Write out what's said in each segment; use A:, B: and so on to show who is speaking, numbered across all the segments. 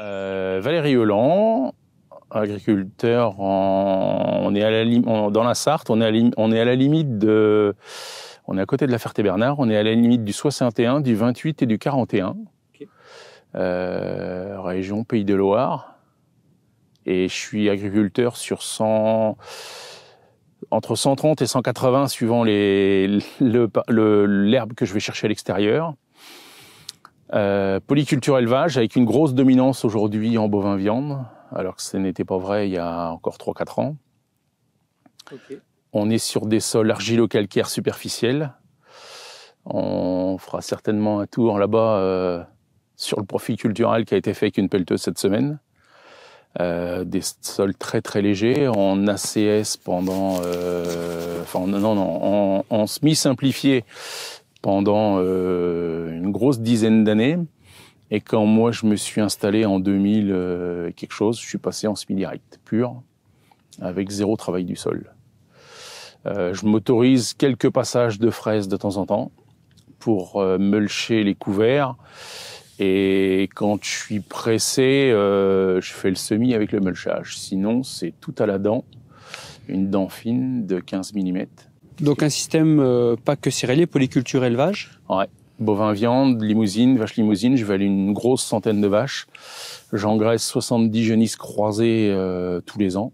A: Euh, Valérie Holland, agriculteur, on est à la dans la Sarthe, on est, à la... limite de. On est à côté de la Ferté-Bernard, on est à la limite du 61, du 28 et du 41. Euh, région Pays de Loire. Et je suis agriculteur sur 100 entre 130 et 180 suivant les, l'herbe que je vais chercher à l'extérieur. Euh, polyculture élevage avec une grosse dominance aujourd'hui en bovin viande, alors que ce n'était pas vrai il y a encore 3-4 ans. On est sur des sols argilo-calcaires superficiels. On fera certainement un tour là-bas euh, sur le profit culturel qui a été fait avec une pelleteuse cette semaine. Euh, des sols très très légers en ACS pendant, enfin non non, en, en semi simplifié pendant euh, une grosse dizaine d'années. Et quand moi je me suis installé en 2000 euh, quelque chose, je suis passé en semi-direct pur, avec zéro travail du sol. Euh, je m'autorise quelques passages de fraises de temps en temps pour euh, mulcher les couverts. Et quand je suis pressé, je fais le semi avec le mulchage. Sinon, c'est tout à la dent, une dent fine de 15 mm. Donc un système euh, pas que céréalier, polyculture élevage Ouais. Bovin viande, limousine, vache limousine, je vais aller une grosse centaine de vaches. J'engraisse 70 jeunisses croisées euh, tous les ans.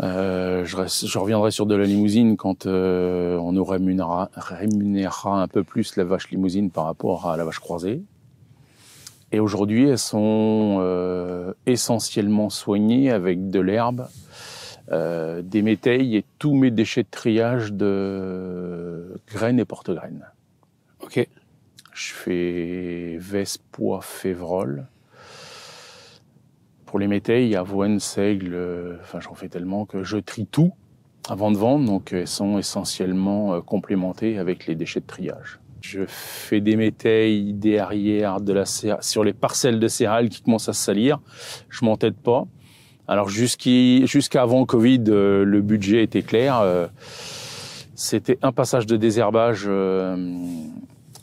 A: Euh, je, reviendrai sur de la limousine quand on nous rémunérera un peu plus la vache limousine par rapport à la vache croisée. Et aujourd'hui, elles sont essentiellement soignées avec de l'herbe euh, des métailles et tous mes déchets de triage de graines et porte-graines. Ok. Je fais veste, poids, févrole. Pour les métailles, avoine, seigle, euh, enfin j'en fais tellement que je trie tout avant de vendre, donc euh, elles sont essentiellement complémentées avec les déchets de triage. Je fais des métailles, des arrières, de la sur les parcelles de céréales qui commencent à se salir. Je m'entête pas. Alors jusqu'avant Covid, euh, le budget était clair. Euh, c'était un passage de désherbage euh,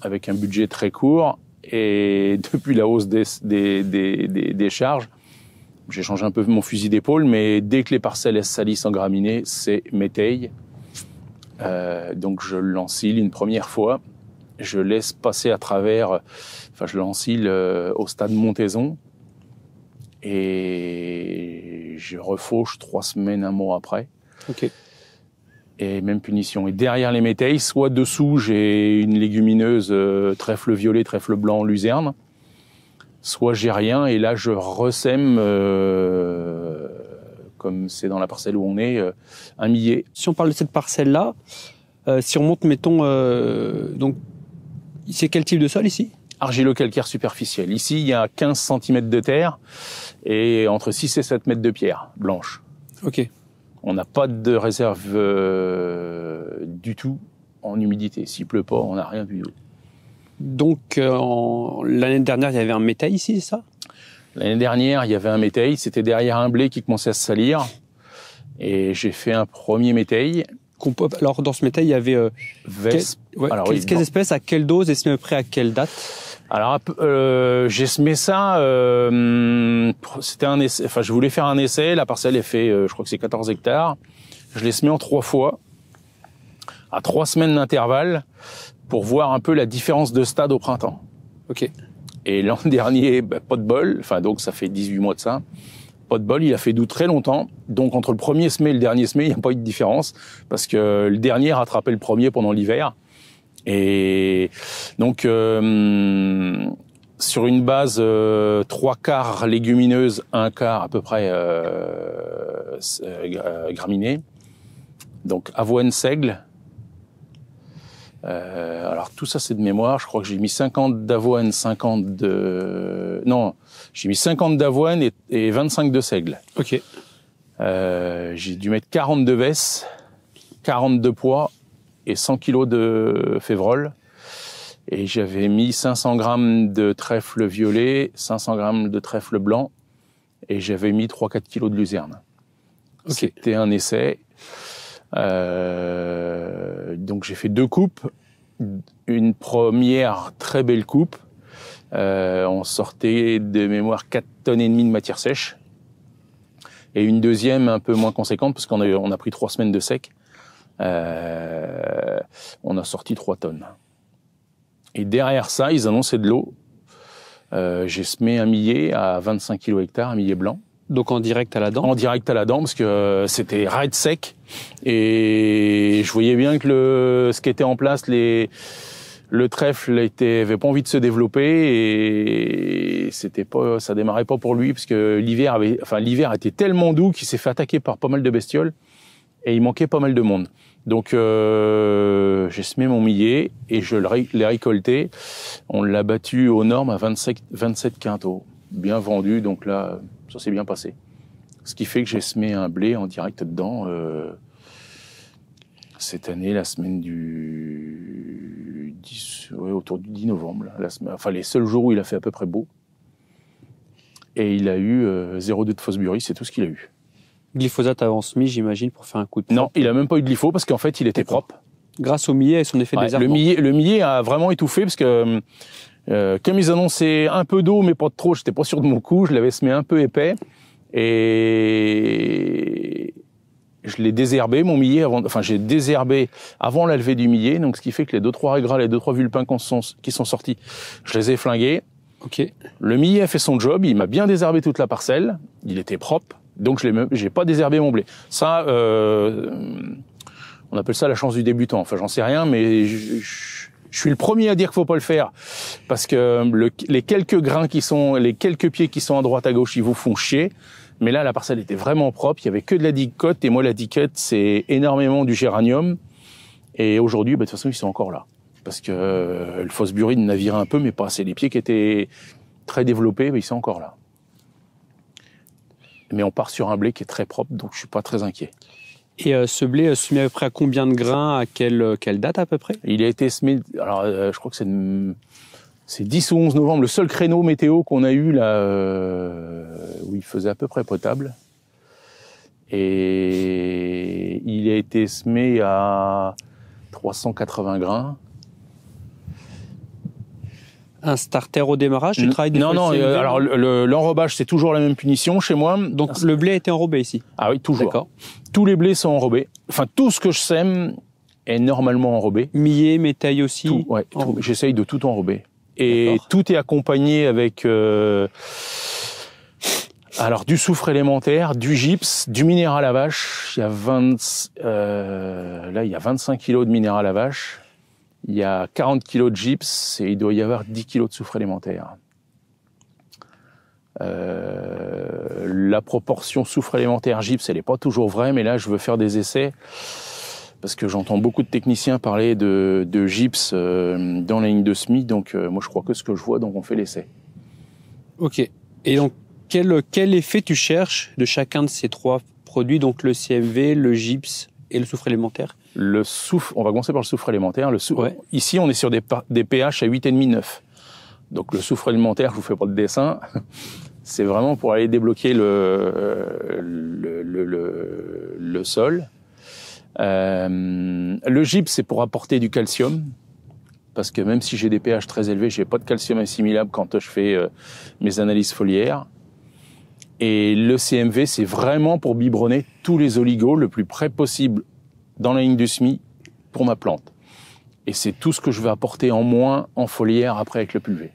A: avec un budget très court. Et depuis la hausse des, des, charges, j'ai changé un peu mon fusil d'épaule, mais dès que les parcelles elles, salissent en graminées, c'est métaille. donc je l'encile une première fois. Je laisse passer à travers, enfin je l'encile au stade Montaison et je refauche trois semaines, un mois après. Ok. Et même punition. Et derrière les métailles, soit dessous, j'ai une légumineuse euh, trèfle violet, trèfle blanc, luzerne. Soit j'ai rien et là je ressème, euh, comme c'est dans la parcelle où on est, euh, un millier. Si on parle de cette parcelle-là, si on monte, mettons, donc, c'est quel type de sol ici Argilo-calcaire superficiel. Ici, il y a 15 cm de terre et entre 6 et 7 mètres de pierre blanche. Ok. On n'a pas de réserve euh, du tout en humidité. S'il pleut pas, on n'a rien du tout. Donc euh, l'année dernière, il y avait un métail ici, c'est ça L'année dernière, il y avait un métail. C'était derrière un blé qui commençait à se salir. Et j'ai fait un premier métail. Alors dans ce métail, il y avait... Euh, quelles espèces, à quelle dose et peu près à quelle date alors euh, j'ai semé ça. Euh, C'était un essai. Enfin, je voulais faire un essai. La parcelle est fait. Euh, je crois que c'est 14 hectares. Je l'ai semé en trois fois, à trois semaines d'intervalle, pour voir un peu la différence de stade au printemps. Ok. Et l'an dernier, bah, pas de bol. Enfin, donc ça fait 18 mois de ça. Pas de bol. Il a fait doux très longtemps. Donc entre le premier semé et le dernier semé, il n'y a pas eu de différence parce que le dernier rattrapait le premier pendant l'hiver. Et donc euh, sur une base euh, trois quarts légumineuse, un quart à peu près euh, euh Donc avoine seigle. alors tout ça c'est de mémoire. Je crois que j'ai mis 50 d'avoine, 50 de non, j'ai mis 50 d'avoine et, 25 de seigle. Ok. j'ai dû mettre 40 de vesse, 40 de pois et 100 kilos de févrole. Et j'avais mis 500 grammes de trèfle violet, 500 grammes de trèfle blanc, et j'avais mis 3-4 kilos de luzerne. C'était un essai. Euh, donc j'ai fait deux coupes. Une première très belle coupe. Euh, on sortait de mémoire 4 tonnes et demie de matière sèche. Et une deuxième un peu moins conséquente parce qu'on a, on a pris trois semaines de sec. Euh, on a sorti 3 tonnes. Et derrière ça, ils annonçaient de l'eau. Euh, j'ai semé un millier à 25 kg hectare, un millier blanc. Donc en direct à la dent En direct à la dent, parce que euh, c'était raide sec. Et je voyais bien que le, ce qui était en place, le trèfle était, avait pas envie de se développer et c'était pas, ça démarrait pas pour lui parce que l'hiver avait, enfin l'hiver était tellement doux qu'il s'est fait attaquer par pas mal de bestioles et il manquait pas mal de monde. Donc euh, j'ai semé mon millet et je l'ai récolté. On l'a battu aux normes à 27, 27 quintaux. Bien vendu, donc là, ça s'est bien passé. Ce qui fait que j'ai semé un blé en direct dedans. Euh, cette année, la semaine du 10, ouais, autour du 10 novembre, la semaine, enfin les seuls jours où il a fait à peu près beau. Et il a eu 0 euh, 0,2 de Fosbury, c'est tout ce qu'il a eu. Glyphosate avant semis, j'imagine, pour faire un coup de. Non, il a même pas eu de glypho parce qu'en fait, il était propre. Grâce au millet et son effet ouais, Le millet, le millet a vraiment étouffé parce que euh, euh, comme ils annonçaient un peu d'eau, mais pas trop, j'étais pas sûr de mon coup, je l'avais semé un peu épais et je l'ai désherbé mon millet avant, enfin j'ai désherbé avant la du millet, donc ce qui fait que les deux trois régras, les deux trois vulpins qui sont, qui sont sortis, je les ai flingués. Ok. Le millet a fait son job, il m'a bien désherbé toute la parcelle, il était propre. Donc, je n'ai pas désherbé mon blé. Ça, euh, on appelle ça la chance du débutant. Enfin, j'en sais rien, mais je, je, suis le premier à dire qu'il faut pas le faire parce que le, les quelques grains qui sont, les quelques pieds qui sont à droite à gauche, ils vous font chier. Mais là, la parcelle était vraiment propre. Il y avait que de la dicote et moi, la dicote, c'est énormément du géranium. Et aujourd'hui, bah, de toute façon, ils sont encore là parce que euh, le Fosbury navire un peu, mais pas assez. Les pieds qui étaient très développés, mais bah, ils sont encore là mais on part sur un blé qui est très propre, donc je suis pas très inquiet. Et euh, ce blé euh, semé à peu près à combien de grains, à quelle, euh, quelle date à peu près Il a été semé, alors je crois que c'est c'est 10 ou 11 novembre, le seul créneau météo qu'on a eu là, où il faisait à peu près potable. Et il a été semé à 380 grains
B: un starter au démarrage Tu travailles Non, non, euh, alors
A: l'enrobage, c'est toujours la même punition chez moi. Donc ah, le blé était enrobé ici Ah oui, toujours. D'accord. Tous les blés sont enrobés. Enfin, tout ce que je sème est normalement enrobé. Millet, métail aussi tout, ouais, J'essaye de tout enrober. Et tout est accompagné avec... Euh, alors du soufre élémentaire, du gypse, du minéral à vache. Il y a 20, euh, là il y a 25 kilos de minéral à vache il y a 40 kg de gypse et il doit y avoir 10 kg de soufre élémentaire. Euh, la proportion soufre élémentaire gypse, elle n'est pas toujours vraie, mais là je veux faire des essais parce que j'entends beaucoup de techniciens parler de, de gypse euh, dans la ligne de SMI, donc euh, moi je crois que ce que je vois, donc on fait l'essai. Ok. Et
B: donc quel, quel effet tu cherches de chacun de ces trois produits, donc le CMV, le
A: gypse et le soufre élémentaire le on va commencer par le soufre élémentaire. Ici, on est sur des, pH à 8,5, Donc le soufre alimentaire, je vous fais pas de dessin, c'est vraiment pour aller débloquer le, euh, sol. Euh, le gypse, c'est pour apporter du calcium. Parce que même si j'ai des pH très élevés, j'ai pas de calcium assimilable quand je fais euh, mes analyses foliaires. Et le CMV, c'est vraiment pour biberonner tous les oligos le plus près possible dans la ligne du semis, pour ma plante. Et c'est tout ce que je vais apporter en moins en foliaire après avec le pulvé.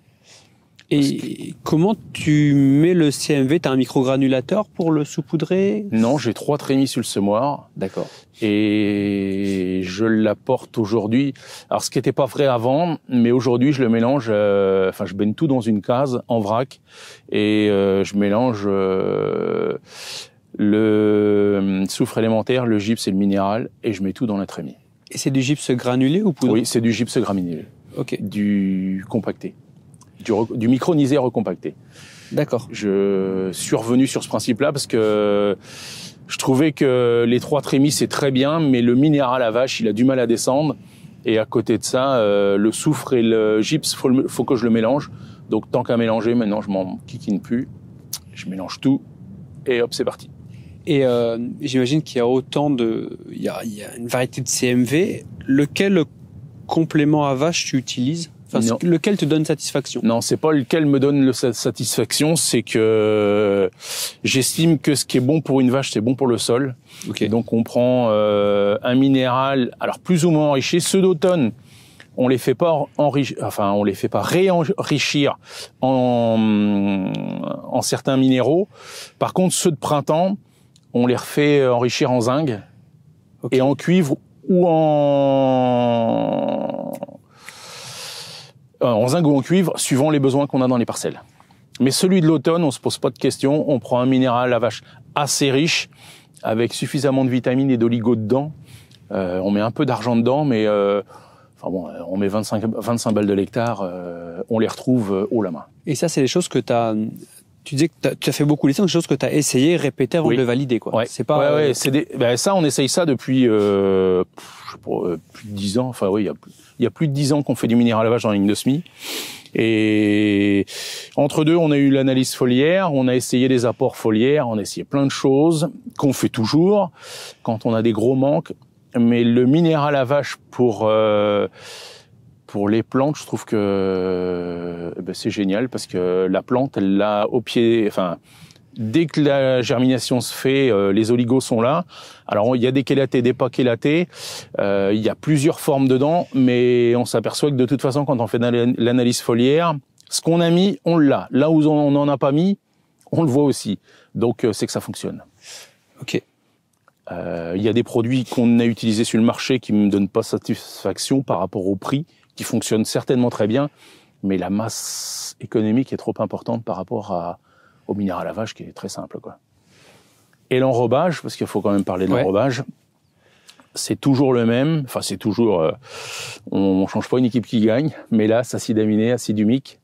A: Et comment tu mets le CMV Tu as un microgranulateur pour le saupoudrer Non, j'ai trois trémies sur le semoir. D'accord. Et je l'apporte aujourd'hui. Alors, ce qui n'était pas vrai avant, mais aujourd'hui, je le mélange, euh, enfin, je baigne tout dans une case, en vrac, et euh, je mélange... Euh, le euh, soufre élémentaire, le gypse et le minéral, et je mets tout dans la trémie. Et c'est du gypse granulé ou poudre Oui, c'est du gypse granulé. Ok. Du compacté. Du, du micronisé recompacté. D'accord. Je suis revenu sur ce principe-là parce que je trouvais que les trois trémies, c'est très bien, mais le minéral à vache, il a du mal à descendre. Et à côté de ça, euh, le soufre et le gypse, faut, faut que je le mélange. Donc tant qu'à mélanger, maintenant je m'en kikine plus. Je mélange tout et hop, c'est parti.
B: Et euh, j'imagine qu'il y a autant de, il y a, une variété de CMV. Lequel complément à vache tu
A: utilises Lequel te donne satisfaction Non, c'est pas lequel me donne le satisfaction. C'est que euh, j'estime que ce qui est bon pour une vache, c'est bon pour le sol. Donc on prend euh, un minéral, alors plus ou moins enrichi, ceux d'automne on les fait pas enrichir, enfin on les fait pas réenrichir en, en certains minéraux. Par contre, ceux de printemps, on les refait enrichir en zinc et en cuivre ou en euh, en zinc ou en cuivre, suivant les besoins qu'on a dans les parcelles. Mais celui de l'automne, on se pose pas de questions, on prend un minéral à vache assez riche, avec suffisamment de vitamines et d'oligo dedans. Euh, on met un peu d'argent dedans, mais euh, enfin bon, on met 25, 25 balles de l'hectare, on les retrouve haut la main. Et ça, c'est les choses que tu as, tu disais que tu as fait beaucoup les donc chose que tu as essayé, répété avant de le valider, quoi. C'est pas. Ouais, ouais, euh, c'est ben, ça, on essaye ça depuis euh, euh, plus de dix ans. Enfin, oui, il y a, y a, plus de dix ans qu'on fait du minéral à vache dans la ligne de SMI. Et entre deux, on a eu l'analyse foliaire, on a essayé des apports foliaires, on a essayé plein de choses qu'on fait toujours quand on a des gros manques. Mais le minéral à vache pour euh, pour les plantes, je trouve que euh, ben, c'est génial parce que la plante, elle l'a au pied, enfin, dès que la germination se fait, euh, les oligos sont là. Alors il y a des chélatés, des pas chélatés, euh, il y a plusieurs formes dedans, mais on s'aperçoit que de toute façon, quand on fait l'analyse foliaire, ce qu'on a mis, on l'a. Là où on n'en a pas mis, on le voit aussi. Donc euh, c'est que ça fonctionne. Ok. Il y a des produits qu'on a utilisés sur le marché qui me donnent pas satisfaction par rapport au prix qui fonctionne certainement très bien, mais la masse économique est trop importante par rapport à, au minéral lavage qui est très simple. Quoi. Et l'enrobage, parce qu'il faut quand même parler de l'enrobage, c'est toujours le même. Enfin, c'est toujours. Euh, on, ne change pas une équipe qui gagne, mais là, c'est acide aminé, acide humique,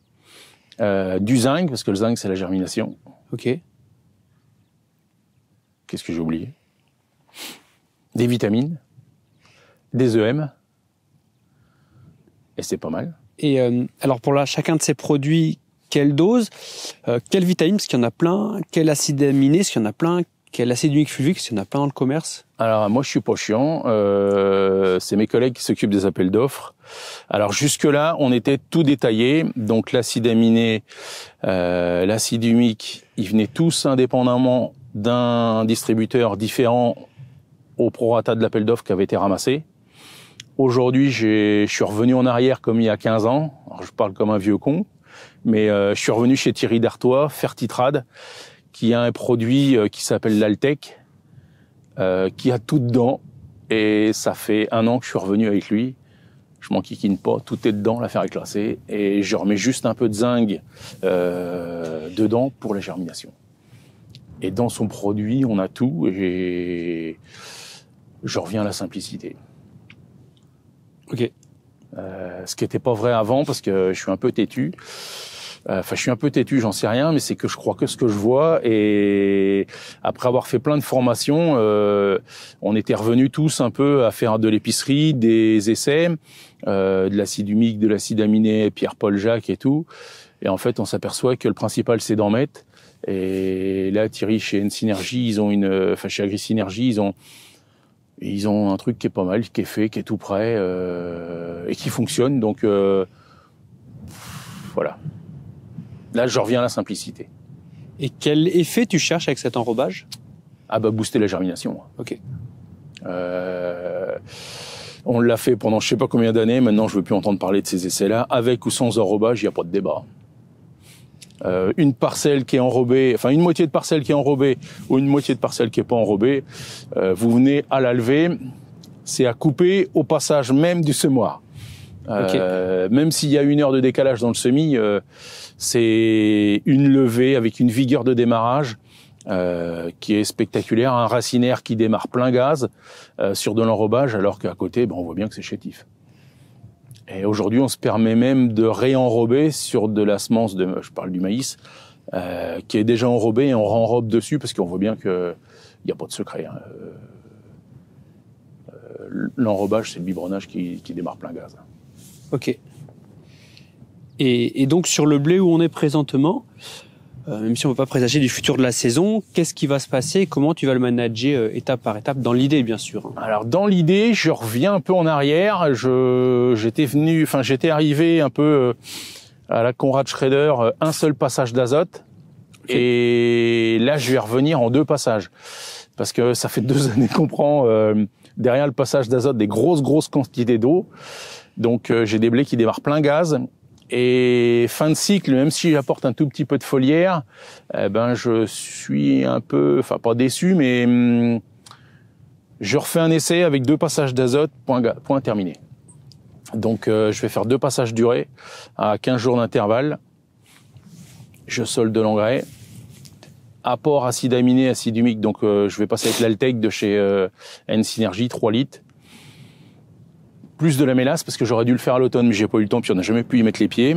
A: euh, du zinc, parce que le zinc, c'est la germination. Ok. Qu'est-ce que j'ai oublié Des vitamines, des EM, et c'est pas
B: mal. Et euh, alors pour là, chacun de ces produits, quelle dose, euh, quelle vitamine, parce qu'il y en a plein, quel acide aminé, parce qu'il y en a plein, quel acide unique fulvique, parce qu'il y en a plein dans le commerce
A: alors moi je suis pas chiant, euh, c'est mes collègues qui s'occupent des appels d'offres. Alors jusque là on était tout détaillé, donc l'acide aminé, euh, l'acide humique, ils venaient tous indépendamment d'un distributeur différent au prorata de l'appel d'offres qui avait été ramassé. Aujourd'hui, je suis revenu en arrière comme il y a 15 ans. je parle comme un vieux con, mais euh, je suis revenu chez Thierry Dartois, Fertitrade, qui a un produit euh, qui s'appelle l'Altec, euh, qui a tout dedans. Et ça fait un an que je suis revenu avec lui. Je m'en kikine pas, tout est dedans, l'affaire est classée. Et je remets juste un peu de zinc euh, dedans pour la germination. Et dans son produit, on a tout. Et je reviens à la simplicité. Ok. Euh, ce qui n'était pas vrai avant parce que je suis un peu têtu. Euh, enfin, je suis un peu têtu, j'en sais rien, mais c'est que je crois que ce que je vois. Et après avoir fait plein de formations, euh, on était revenus tous un peu à faire de l'épicerie, des essais, de l'acide humique, de l'acide aminé, Pierre-Paul Jacques et tout. Et en fait, on s'aperçoit que le principal, c'est d'en mettre. Et là, Thierry, chez N-Synergie, ils ont une, enfin, chez Agri-Synergie, ils ont ils ont un truc qui est pas mal, qui est fait, qui est tout prêt euh, et qui fonctionne. Donc euh, voilà. Là, je reviens à la simplicité. Et quel effet tu cherches avec cet enrobage Ah bah booster la germination. Hein. Ok. Euh, on l'a fait pendant je sais pas combien d'années. Maintenant, je veux plus entendre parler de ces essais-là. Avec ou sans enrobage, il n'y a pas de débat. Euh, une parcelle qui est enrobée, enfin une moitié de parcelle qui est enrobée ou une moitié de parcelle qui est pas enrobée, euh, vous venez à la lever, c'est à couper au passage même du semoir. Euh, même s'il y a une heure de décalage dans le semis, c'est une levée avec une vigueur de démarrage qui est spectaculaire, un racinaire qui démarre plein gaz sur de l'enrobage, alors qu'à côté, ben, on voit bien que c'est chétif. Et aujourd'hui, on se permet même de réenrober sur de la semence de, je parle du maïs, euh, qui est déjà enrobé, et on renrobe dessus parce qu'on voit bien que n'y a pas de secret. Hein. Euh, l'enrobage, c'est le biberonnage qui, qui, démarre plein gaz. Hein. Ok.
B: Et, et, donc sur le blé où on est présentement, euh, même si on ne peut pas présager du futur de la saison, qu'est-ce qui va se passer Comment tu vas le manager euh, étape par étape Dans l'idée, bien sûr.
A: Alors, dans l'idée, je reviens un peu en arrière. j'étais venu, enfin, j'étais arrivé un peu euh, à la Conrad Schrader, un seul passage d'azote. Et là, je vais revenir en deux passages. Parce que ça fait deux années qu'on prend derrière le passage d'azote des grosses, grosses quantités d'eau. Donc, j'ai des blés qui démarrent plein gaz. Et fin de cycle, même si j'apporte un tout petit peu de foliaire, eh ben je suis un peu, enfin pas déçu, mais hmm, je refais un essai avec deux passages d'azote, point, point, terminé. Donc euh, je vais faire deux passages durés à 15 jours d'intervalle. Je solde de l'engrais. Apport acide aminé, acide humique, donc euh, je vais passer avec l'Altec de chez euh, n synergy 3 litres plus de la mélasse parce que j'aurais dû le faire à l'automne, mais j'ai pas eu le temps, puis on n'a jamais pu y mettre les pieds.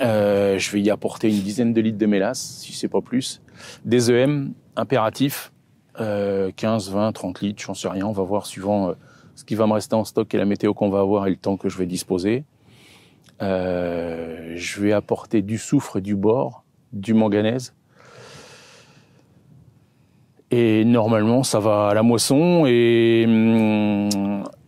A: Euh, je vais y apporter une dizaine de litres de mélasse, si c'est pas plus. Des EM, impératifs, euh, 15, 20, 30 litres, j'en sais rien, on va voir suivant euh, ce qui va me rester en stock et la météo qu'on va avoir et le temps que je vais disposer. Euh, je vais apporter du soufre, du bord, du manganèse. Et normalement, ça va à la moisson et hum,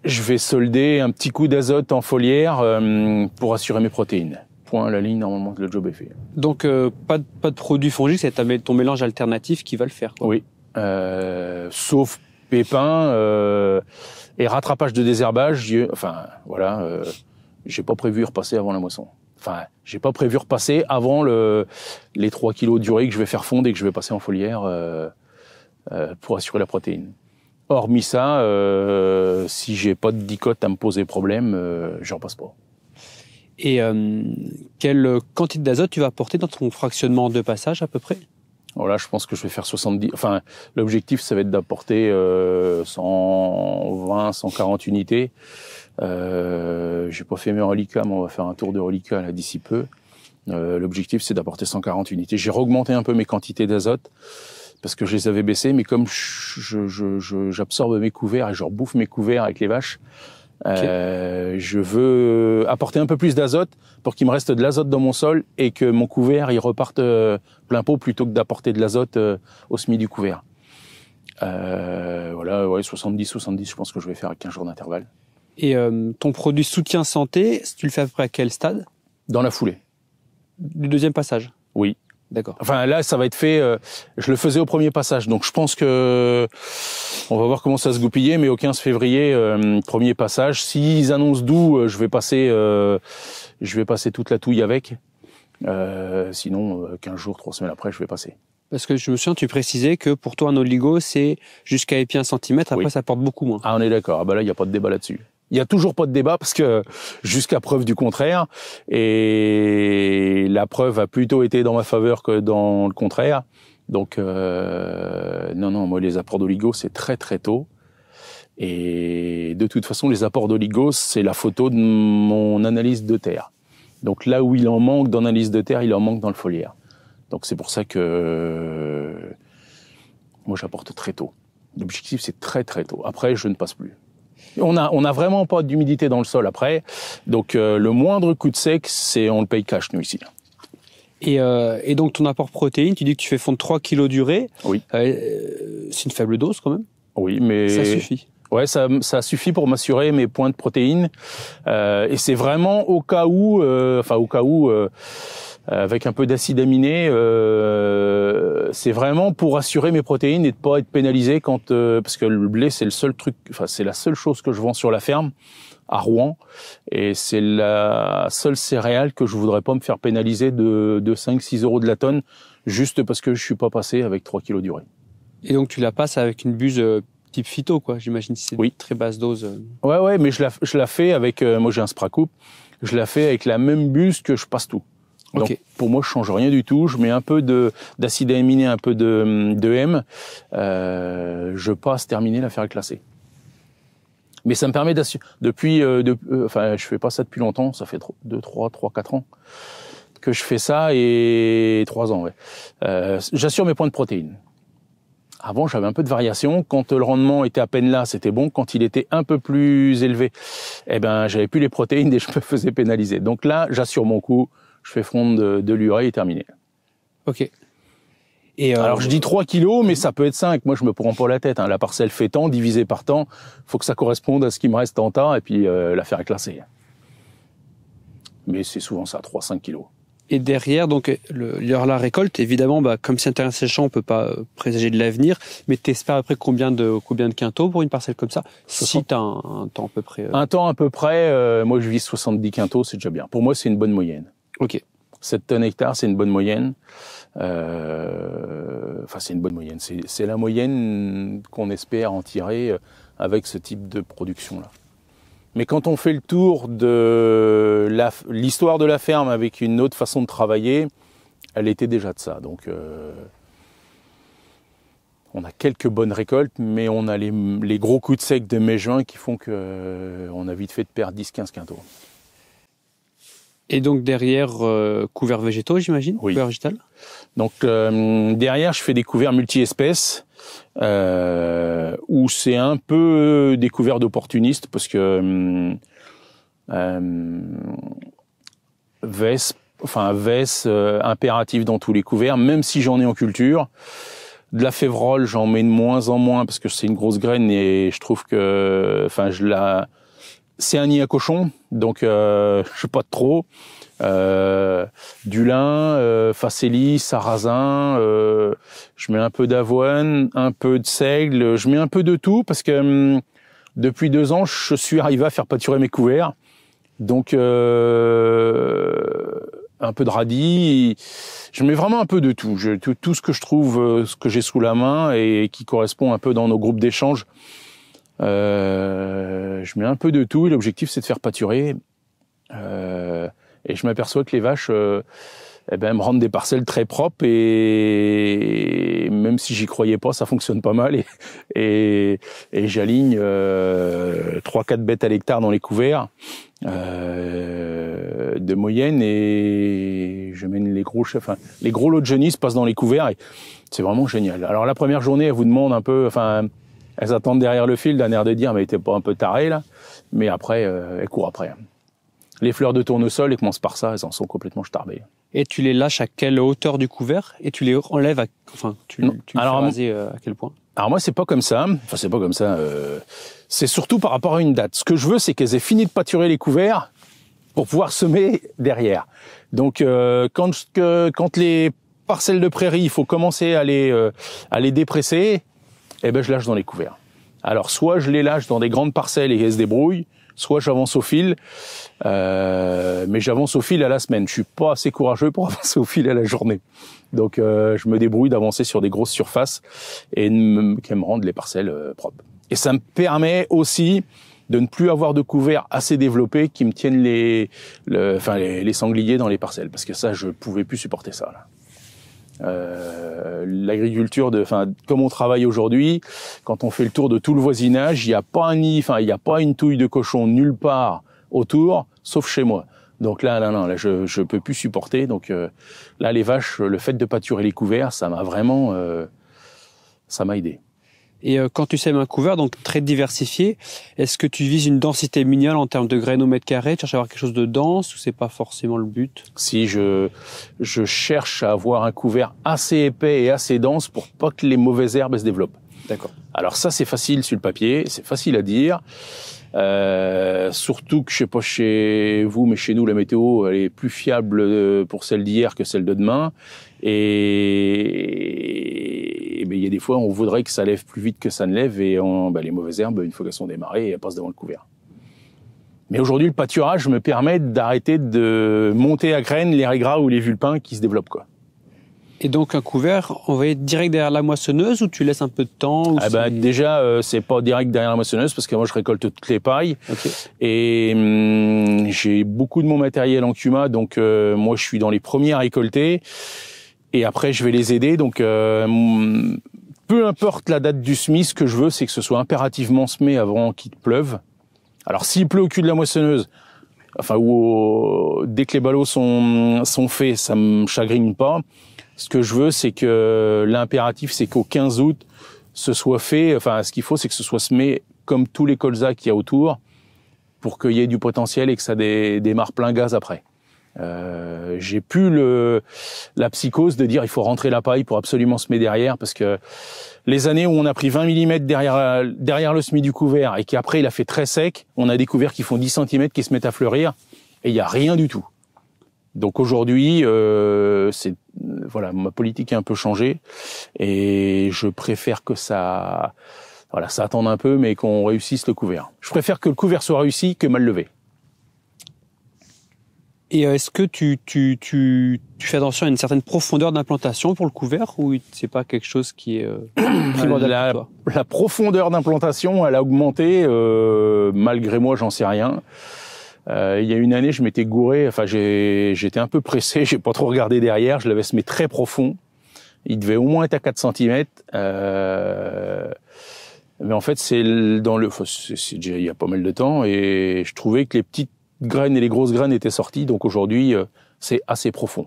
A: je vais solder un petit coup d'azote en foliaire euh, pour assurer mes protéines. Point, la ligne, normalement, le job est fait.
B: Donc, euh, pas, de, pas de produit fongique, c'est ton
A: mélange alternatif qui va le faire. Oui, euh, sauf pépins et rattrapage de désherbage. Enfin, voilà, j'ai pas prévu repasser avant la moisson. Enfin, j'ai pas prévu repasser avant les 3 kilos d'urée que je vais faire fondre et que je vais passer en foliaire pour assurer la protéine. Hormis ça, euh, si j'ai pas de dicote à me poser problème, euh, j'en passe pas. Et euh, quelle quantité d'azote tu vas apporter dans ton fractionnement de passage à peu près voilà, oh je pense que je vais faire 70. Enfin, l'objectif, ça va être d'apporter euh, 120, 140 unités. Euh, J'ai pas fait mes reliquats, mais on va faire un tour de reliquats là d'ici peu. Euh, l'objectif, c'est d'apporter 140 unités. J'ai augmenté un peu mes quantités d'azote parce que je les avais baissés, mais comme j'absorbe mes couverts et je rebouffe mes couverts avec les vaches, euh, je veux apporter un peu plus d'azote pour qu'il me reste de l'azote dans mon sol et que mon couvert il reparte euh, plein pot plutôt que d'apporter de l'azote euh, au semis du couvert. Euh, voilà, ouais, 70, 70, je pense que je vais faire à 15 jours d'intervalle.
B: Et euh, ton produit soutien santé, tu le fais après à quel stade
A: Dans la foulée. Du deuxième passage Oui, D'accord. Enfin là, ça va être fait. Euh, je le faisais au premier passage, donc je pense que on va voir comment ça se goupiller Mais au 15 février, euh, premier passage. S'ils annoncent d'où, euh, je vais passer, je vais passer toute la touille avec. sinon, 15 jours, 3 semaines après, je vais passer.
B: Parce que je me souviens, tu précisais que pour toi, un oligo, c'est jusqu'à épi un cm. Après, ça porte beaucoup moins. Ah, on est
A: d'accord. Ah, bah là, il n'y a pas de débat là-dessus. Il y a toujours pas de débat parce que jusqu'à preuve du contraire, et la preuve a plutôt été dans ma faveur que dans le contraire. Donc euh, non, non, moi les apports d'oligo c'est très très tôt. Et de toute façon, les apports d'oligo, c'est la photo de mon analyse de terre. Donc là où il en manque d'analyse de terre, il en manque dans le foliaire. Donc c'est pour ça que moi j'apporte très tôt. L'objectif c'est très très tôt. Après je ne passe plus. On a, on a vraiment pas d'humidité dans le sol après. Donc euh, le moindre coup de sec, c'est on le paye cash nous ici.
B: Et, euh, et, donc ton apport protéine, tu dis que tu fais fondre 3
A: kilos d'urée. Oui. Euh, c'est une faible dose quand même. Oui, mais ça suffit. Ouais, ça, ça suffit pour m'assurer mes points de protéines. et c'est vraiment au cas où, enfin au cas où euh, avec un peu d'acide aminé. Euh, c'est vraiment pour assurer mes protéines et de pas être pénalisé quand euh, parce que le blé c'est le seul truc, enfin c'est la seule chose que je vends sur la ferme à Rouen et c'est la seule céréale que je voudrais pas me faire pénaliser de, de 5-6 euros de la tonne juste parce que je suis pas passé avec 3 kilos d'urée. Et donc tu la passes avec une buse type phyto quoi, j'imagine si c'est oui. très basse dose. Ouais ouais, mais je la je la fais avec moi j'ai un spray je la fais avec la même buse que je passe tout. Donc pour moi, je change rien du tout. Je mets un peu de d'acide aminé, un peu de, de M. Euh, je passe terminer l'affaire classée. Mais ça me permet d'assurer. Depuis, euh, de, euh, enfin, je fais pas ça depuis longtemps. Ça fait 2, 3, 3, 4 ans que je fais ça et 3 ans. Ouais. Euh, j'assure mes points de protéines. Avant, j'avais un peu de variation. Quand le rendement était à peine là, c'était bon. Quand il était un peu plus élevé, eh ben, j'avais plus les protéines et je me faisais pénaliser. Donc là, j'assure mon coup je fais fronde de, l'urée et terminé. Ok. Et euh, Alors je dis 3 kilos, mais ça peut être 5. Moi, je me prends pas la tête. Hein. La parcelle fait tant, divisé par temps, faut que ça corresponde à ce qui me reste en tas, et puis euh, faire est classée. Mais c'est souvent ça, 3-5 kilos. Et derrière, donc, le, la récolte. Évidemment, bah, comme c'est un terrain séchant,
B: on peut pas euh, présager de l'avenir. Mais t'espères après combien de combien de quintaux pour une parcelle comme ça Si tu as un temps à peu près. Euh,
A: un temps à peu près. moi, je vis 70 quintaux, c'est déjà bien. Pour moi, c'est une bonne moyenne. OK. 7 tonnes hectares c'est une bonne moyenne. Euh, enfin, c'est une bonne moyenne. C'est la moyenne qu'on espère en tirer euh, avec ce type de production-là. Mais quand on fait le tour de l'histoire de la ferme avec une autre façon de travailler, elle était déjà de ça. Donc, euh, on a quelques bonnes récoltes, mais on a les, les gros coups de sec de mai-juin qui font qu'on a vite fait de perdre 10-15 quintaux. Et donc derrière, euh, couverts végétaux, j'imagine Couverts Donc euh, derrière, je fais des couverts multi-espèces, euh, où c'est un peu des couverts d'opportunistes, parce que euh, Vesse, enfin Vesse, impératif dans tous les couverts, même si j'en ai en culture. De la févrole, j'en mets de moins en moins, parce que c'est une grosse graine, et je trouve que... Enfin, je la c'est un nid à cochon, donc euh, je sais pas trop. Euh, du lin, euh, sarrasin, euh, je mets un peu d'avoine, un peu de seigle, je mets un peu de tout parce que hmm, depuis deux ans, je suis arrivé à faire pâturer mes couverts. Donc euh, un peu de radis, je mets vraiment un peu de tout. tout, tout ce que je trouve, ce que j'ai sous la main et qui correspond un peu dans nos groupes d'échange. Euh, je mets un peu de tout et l'objectif c'est de faire pâturer. Euh, et je m'aperçois que les vaches euh, eh ben, me rendent des parcelles très propres et, même si j'y croyais pas, ça fonctionne pas mal. Et, et, j'aligne euh, trois 3-4 bêtes à l'hectare dans les couverts de moyenne et je mène les gros, enfin, les gros lots de jeunesse passent dans les couverts et c'est vraiment génial. Alors la première journée, elle vous demande un peu, enfin, elles attendent derrière le fil d'un air de dire mais t'es pas un peu taré là. Mais après, euh, elles courent après. Les fleurs de tournesol, elles commencent par ça, elles en sont complètement starbées.
B: Et tu les lâches à quelle hauteur du couvert Et tu les enlèves à, enfin,
A: tu, tu les euh, à quel point Alors moi, c'est pas comme ça. Enfin, c'est pas comme ça. Euh, c'est surtout par rapport à une date. Ce que je veux, c'est qu'elles aient fini de pâturer les couverts pour pouvoir semer derrière. Donc, euh, quand, quand les parcelles de prairie, il faut commencer à les, euh, à les dépresser eh ben je lâche dans les couverts. Alors soit je les lâche dans des grandes parcelles et elles se débrouillent, soit j'avance au fil, euh, mais j'avance au fil à la semaine. Je suis pas assez courageux pour avancer au fil à la journée. Donc euh, je me débrouille d'avancer sur des grosses surfaces et qu'elles me rendent les parcelles euh, propres. Et ça me permet aussi de ne plus avoir de couverts assez développés qui me tiennent les, enfin les sangliers dans les parcelles, parce que ça, je pouvais plus supporter ça. Là. Euh, l'agriculture de enfin comme on travaille aujourd'hui quand on fait le tour de tout le voisinage il n'y a pas un nid enfin il n'y a pas une touille de cochon nulle part autour sauf chez moi donc là là, là je je peux plus supporter donc euh, là les vaches le fait de pâturer les couverts ça m'a vraiment euh, ça m'a aidé et euh, quand tu sèmes un couvert, donc très diversifié,
B: est-ce que tu vises une densité minimale en termes de graines au mètre carré Tu cherches à avoir quelque chose de dense ou c'est pas forcément le
A: but Si je je cherche à avoir un couvert assez épais et assez dense pour pas que les mauvaises herbes se développent. D'accord. Alors ça c'est facile sur le papier, c'est facile à dire. Euh, surtout que je sais pas chez vous, mais chez nous la météo elle est plus fiable euh, pour celle d'hier que celle de demain. Et, ben il y a des fois, on voudrait que ça lève plus vite que ça ne lève, et on, ben, les mauvaises herbes, une fois qu'elles sont démarrées, elles passent devant le couvert. Mais aujourd'hui, le pâturage me permet d'arrêter de monter à graines les régras ou les vulpins qui se développent, quoi. Et donc un couvert on va être direct derrière la moissonneuse ou tu laisses un peu de temps ou ah ben, Déjà, euh, c'est pas direct derrière la moissonneuse parce que moi je récolte toutes les pailles. Et hum, j'ai beaucoup de mon matériel en cuma, donc euh, moi je suis dans les premiers à récolter et après je vais les aider. Donc euh, peu importe la date du semis, ce que je veux, c'est que ce soit impérativement semé avant qu'il pleuve. Alors s'il pleut au cul de la moissonneuse, enfin ou dès que les ballots sont sont faits, ça me chagrine pas. Ce que je veux, c'est que l'impératif, c'est qu'au 15 août, ce soit fait. Enfin, ce qu'il faut, c'est que ce soit semé comme tous les colzas qu'il y a autour, pour qu'il y ait du potentiel et que ça démarre plein gaz après. Euh, j'ai pu le, la psychose de dire il faut rentrer la paille pour absolument semer derrière parce que les années où on a pris 20 mm derrière, derrière le semis du couvert et qu'après il a fait très sec, on a des couverts qui font 10 cm qui se mettent à fleurir et il n'y a rien du tout. Donc aujourd'hui, euh, c'est voilà, ma politique a un peu changé et je préfère que ça, voilà, ça attende un peu, mais qu'on réussisse le couvert. Je préfère que le couvert soit réussi que mal levé. Et euh, est-ce
B: que tu, tu, tu, tu, fais attention à une certaine profondeur d'implantation pour le couvert ou c'est pas quelque
A: chose qui est euh,
B: primordial la,
A: la profondeur d'implantation, elle a augmenté. Euh, malgré moi, j'en sais rien. Euh, il y a une année, je m'étais gouré. Enfin, j'étais un peu pressé. J'ai pas trop regardé derrière. Je l'avais semé très profond. Il devait au moins être à 4 cm. Euh, mais en fait, c'est dans le. c'est il y a pas mal de temps et je trouvais que les petites graines et les grosses graines étaient sorties, donc aujourd'hui euh, c'est assez profond.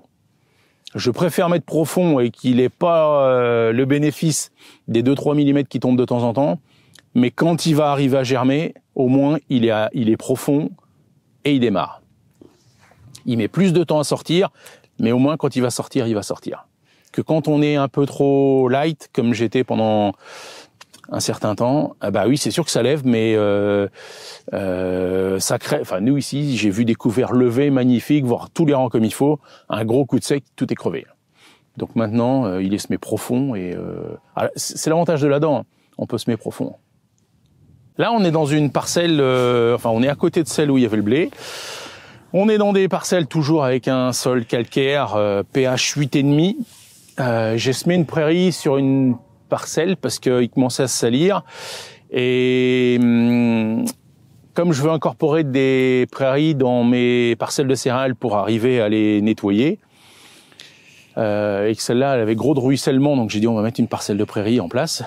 A: Je préfère mettre profond et qu'il n'ait pas euh, le bénéfice des 2-3 mm qui tombent de temps en temps, mais quand il va arriver à germer, au moins il est, il est profond et il démarre. Il met plus de temps à sortir, mais au moins quand il va sortir, il va sortir. Que quand on est un peu trop light, comme j'étais pendant un certain temps, ah bah oui, c'est sûr que ça lève, mais euh, euh, ça crée. Enfin, nous ici, j'ai vu des couverts levés, magnifiques, voir tous les rangs comme il faut. Un gros coup de sec, tout est crevé. Donc maintenant, euh, il est semé profond et euh, c'est l'avantage de la dent. Hein. On peut semer profond. Là, on est dans une parcelle. Euh, enfin, on est à côté de celle où il y avait le blé. On est dans des parcelles toujours avec un sol calcaire pH 8,5. Euh, j'ai semé une prairie sur une Parcelle parce qu'ils commençait à se salir. Et hum, comme je veux incorporer des prairies dans mes parcelles de céréales pour arriver à les nettoyer, euh, et que celle-là, elle avait gros de ruissellement, donc j'ai dit on va mettre une parcelle de prairie en place.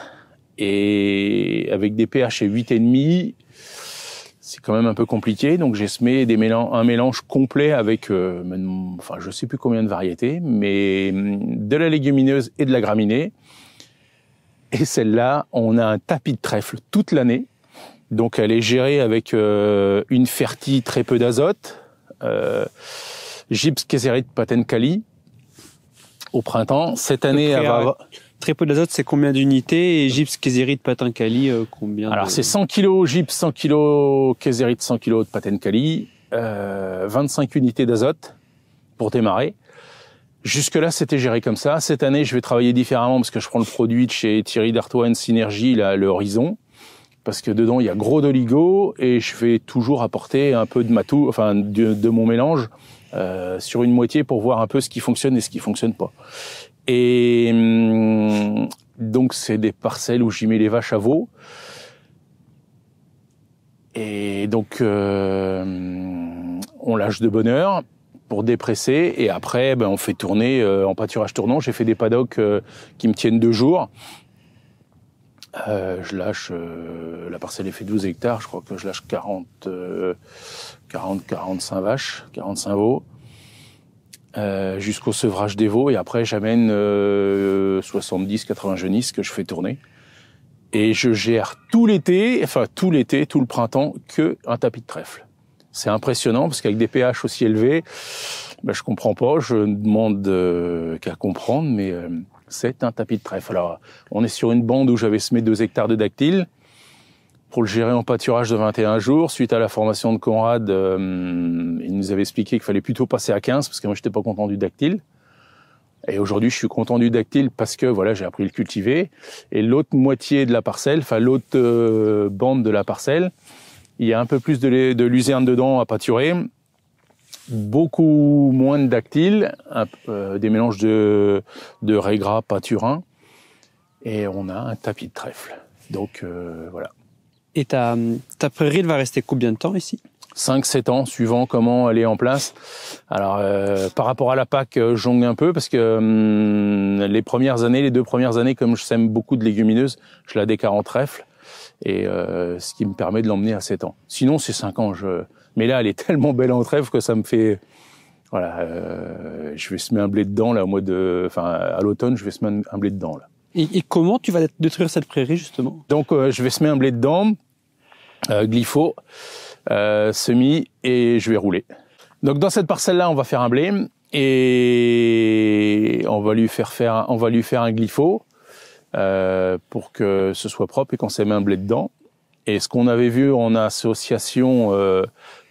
A: Et avec des pH et 8,5, c'est quand même un peu compliqué. Donc j'ai semé des mélanges, un mélange complet avec, euh, enfin je sais plus combien de variétés, mais hum, de la légumineuse et de la graminée. Et celle-là, on a un tapis de trèfle toute l'année. Donc elle est gérée avec euh, une fertilité très peu d'azote, euh, gyps kézérite patencali au printemps. Cette année, elle va euh, Très peu
B: d'azote, c'est combien d'unités Et gyps kézérite euh, combien Alors c'est
A: 100 kg gyps, 100 kg kézérite, 100 kg de patencali, 25 unités d'azote pour démarrer. Jusque-là, c'était géré comme ça. Cette année, je vais travailler différemment parce que je prends le produit de chez Thierry Dartoine Synergie, là, le Horizon, parce que dedans, il y a gros d'oligo et je vais toujours apporter un peu de ma enfin, de, mon mélange euh, sur une moitié pour voir un peu ce qui fonctionne et ce qui fonctionne pas. Et hum, donc, c'est des parcelles où j'y mets les vaches à veau. Et donc, euh, on lâche de bonheur pour dépresser. Et après, ben, on fait tourner euh, en pâturage tournant. J'ai fait des paddocks euh, qui me tiennent deux jours. Euh, je lâche, euh, la parcelle est fait 12 hectares, je crois que je lâche 40, 40 45 vaches, 45 veaux, jusqu'au sevrage des veaux, et après j'amène 70, 80 jeunisses que je fais tourner. Et je gère tout l'été, enfin tout l'été, tout le printemps, que un tapis de trèfle. C'est impressionnant parce qu'avec des pH aussi élevés, ben, je comprends pas, je demande euh, qu'à comprendre, mais euh, c'est un tapis de trèfle. Alors, on est sur une bande où j'avais semé 2 hectares de dactyle pour le gérer en pâturage de 21 jours. Suite à la formation de Conrad, euh, il nous avait expliqué qu'il fallait plutôt passer à 15 parce que moi, j'étais pas content du dactyle. Et aujourd'hui, je suis content du dactyle parce que voilà, j'ai appris le cultiver. Et l'autre moitié de la parcelle, enfin l'autre bande de la parcelle, il y a un peu plus de, de luzerne dedans à pâturer, beaucoup moins de dactyles, euh, des mélanges de, de ray gras, pâturin, et on a un tapis de trèfle. Donc euh, voilà. Et ta, ta prairie, elle va rester combien de temps ici 5-7 ans, suivant comment elle est en place. Alors, euh, par rapport à la PAC, jongle un peu parce que hum, les premières années, les deux premières années, comme je sème beaucoup de légumineuses, je la décare en trèfle et euh, ce qui me permet de l'emmener à 7 ans. Sinon, c'est 5 ans. Je... Mais là, elle est tellement belle en trêve que ça me fait... Voilà, euh, je vais semer un blé dedans là au mois de, enfin, à l'automne, je vais semer un blé dedans là. Et, et comment tu vas détruire cette prairie justement Donc, euh, je vais semer un blé dedans, glypho, semi, et je vais rouler. Donc, dans cette parcelle là, on va faire un blé et on va lui faire faire, on va lui faire un glypho. Euh, pour que ce soit propre et qu'on s'est un blé dedans. Et ce qu'on avait vu en association euh,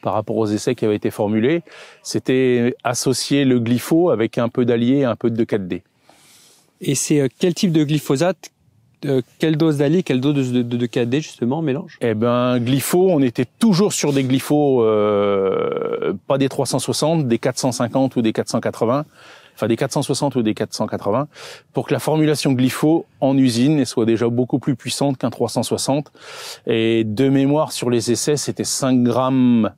A: par rapport aux essais qui avaient été formulés, c'était associer le glypho avec un peu d'allier et un peu de 4D.
B: Et c'est euh, quel type de glyphosate
A: quelle dose d'allié, quelle dose de, de, de, 4D justement mélange Eh ben glypho, on était toujours sur des glyphos, pas des 360, des 450 ou des 480 enfin des 460 ou des 480, pour que la formulation glypho en usine soit déjà beaucoup plus puissante qu'un 360. Et de mémoire sur les essais, c'était 5 grammes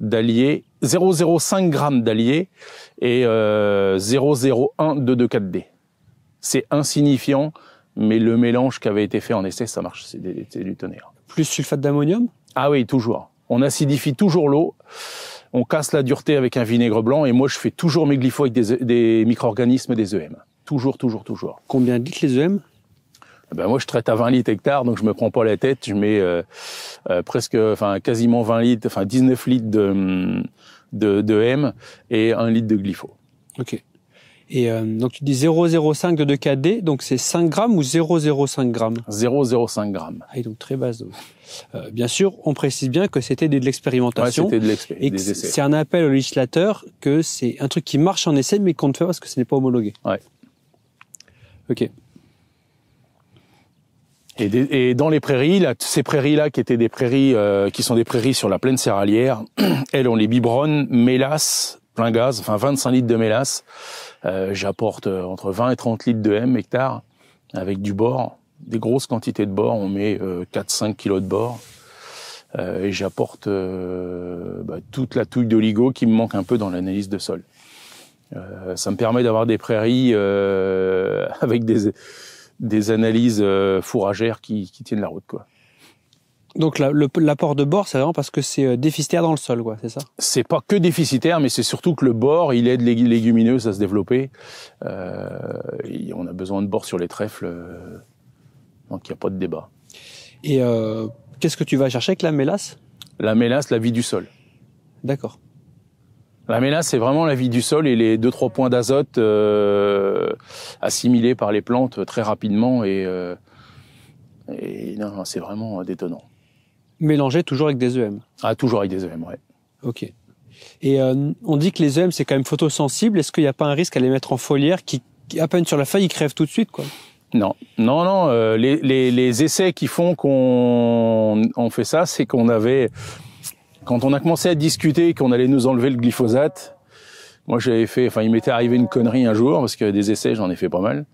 A: d'alliés, 0,05 grammes d'alliés et euh, 0,01 de 2,4D. C'est insignifiant, mais le mélange qui avait été fait en essai, ça marche, c'est du tonnerre.
B: Plus sulfate d'ammonium
A: Ah oui, toujours. On acidifie toujours l'eau on casse la dureté avec un vinaigre blanc et moi je fais toujours mes glyphos avec e, des, micro-organismes des EM. Toujours, toujours, toujours. Combien dites les EM ah ben moi je traite à 20 litres hectares, donc je me prends pas la tête. Je mets euh, euh, presque, enfin quasiment 20 litres, enfin 19 litres de, hum, de, e et un litre de glypho. Ok. Et euh, donc tu dis 0,05 de 2KD, donc c'est 5 grammes ou
B: 0,05 grammes 0,05 grammes. Ah, et donc très basse Euh, bien sûr, on précise bien que c'était de l'expérimentation. c'était de C'est un appel au législateur que c'est un truc qui marche en essai, mais qu'on ne fait pas parce que ce n'est pas homologué. Ouais. Ok.
A: Et, dans les prairies, là, ces prairies-là qui étaient des prairies euh, qui sont des prairies sur la plaine serralière, elles ont les biberons, mélasse plein gaz, enfin 25 litres de mélasse. Euh, j'apporte euh, entre 20 et 30 litres de M hectare avec du bord, des grosses quantités de bord. On met 4-5 euh, kilos de bord. et j'apporte bah, toute la touille d'oligo qui me manque un peu dans l'analyse de sol. ça me permet d'avoir des prairies avec des, des analyses fourragères qui, qui tiennent la route. quoi.
B: Donc l'apport de bord, c'est vraiment parce que c'est euh, déficitaire dans le sol, quoi, c'est ça
A: C'est pas que déficitaire, mais c'est surtout que le bord, il aide les légumineuses à se développer. Euh, on a besoin de bord sur les trèfles, euh, donc il n'y a pas de débat.
B: Et euh, qu'est-ce que tu vas chercher avec la mélasse
A: La mélasse, la vie du sol. D'accord. La mélasse, c'est vraiment la vie du sol et les deux trois points d'azote euh, assimilés par les plantes très rapidement et, et non c'est vraiment détonnant.
B: Mélanger toujours avec
A: des EM Ah, toujours avec des EM, ouais. Ok.
B: Et euh, on dit que les EM, c'est quand même photosensible. Est-ce qu'il n'y a pas un risque à les mettre en foliaire qui, à peine sur la feuille, ils crèvent tout de suite, quoi
A: non, non, non. Euh, les, essais qui font qu'on fait ça, c'est qu'on avait, quand on a commencé à discuter qu'on allait nous enlever le glyphosate, moi j'avais fait, enfin il m'était arrivé une connerie un jour parce que des essais j'en ai fait pas mal,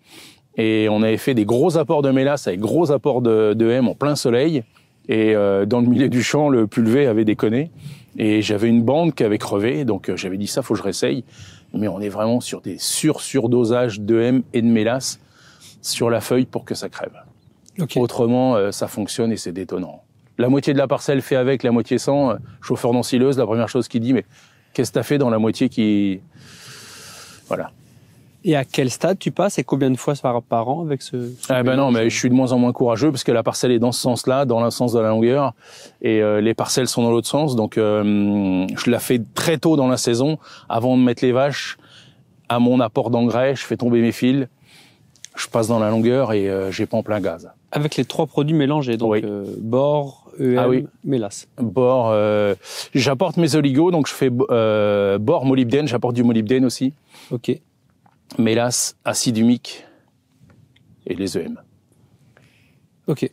A: et on avait fait des gros apports de mélasse avec gros apports de, de M en plein soleil. Et euh, dans le milieu du champ, le pulvé avait déconné. Et j'avais une bande qui avait crevé, donc euh, j'avais dit ça, faut que je réessaye. Mais on est vraiment sur des sur-surdosages de M et de mélasse sur la feuille pour que ça crève. Autrement, euh, ça fonctionne et c'est détonnant. La moitié de la parcelle fait avec, la moitié sans. chauffeur d'ensileuse, la première chose qu'il dit, mais qu'est-ce que t'as fait dans la moitié qui... Voilà.
B: Et à quel stade tu passes et combien de fois par, par an avec ce,
A: Ah ben non, mais je suis de moins en moins courageux parce que la parcelle est dans ce sens-là, dans le sens de la longueur, et euh, les parcelles sont dans l'autre sens. Donc euh, je la fais très tôt dans la saison, avant de mettre les vaches, à mon apport d'engrais, je fais tomber mes fils, je passe dans la longueur et euh, j'ai pas en plein gaz. Avec les trois produits mélangés, donc oui. bord, EM, ah mélasse. Bord, j'apporte mes oligos, donc je fais BOR, molybdène, j'apporte du molybdène aussi. Ok mélasse, acide humique et les EM. Ok.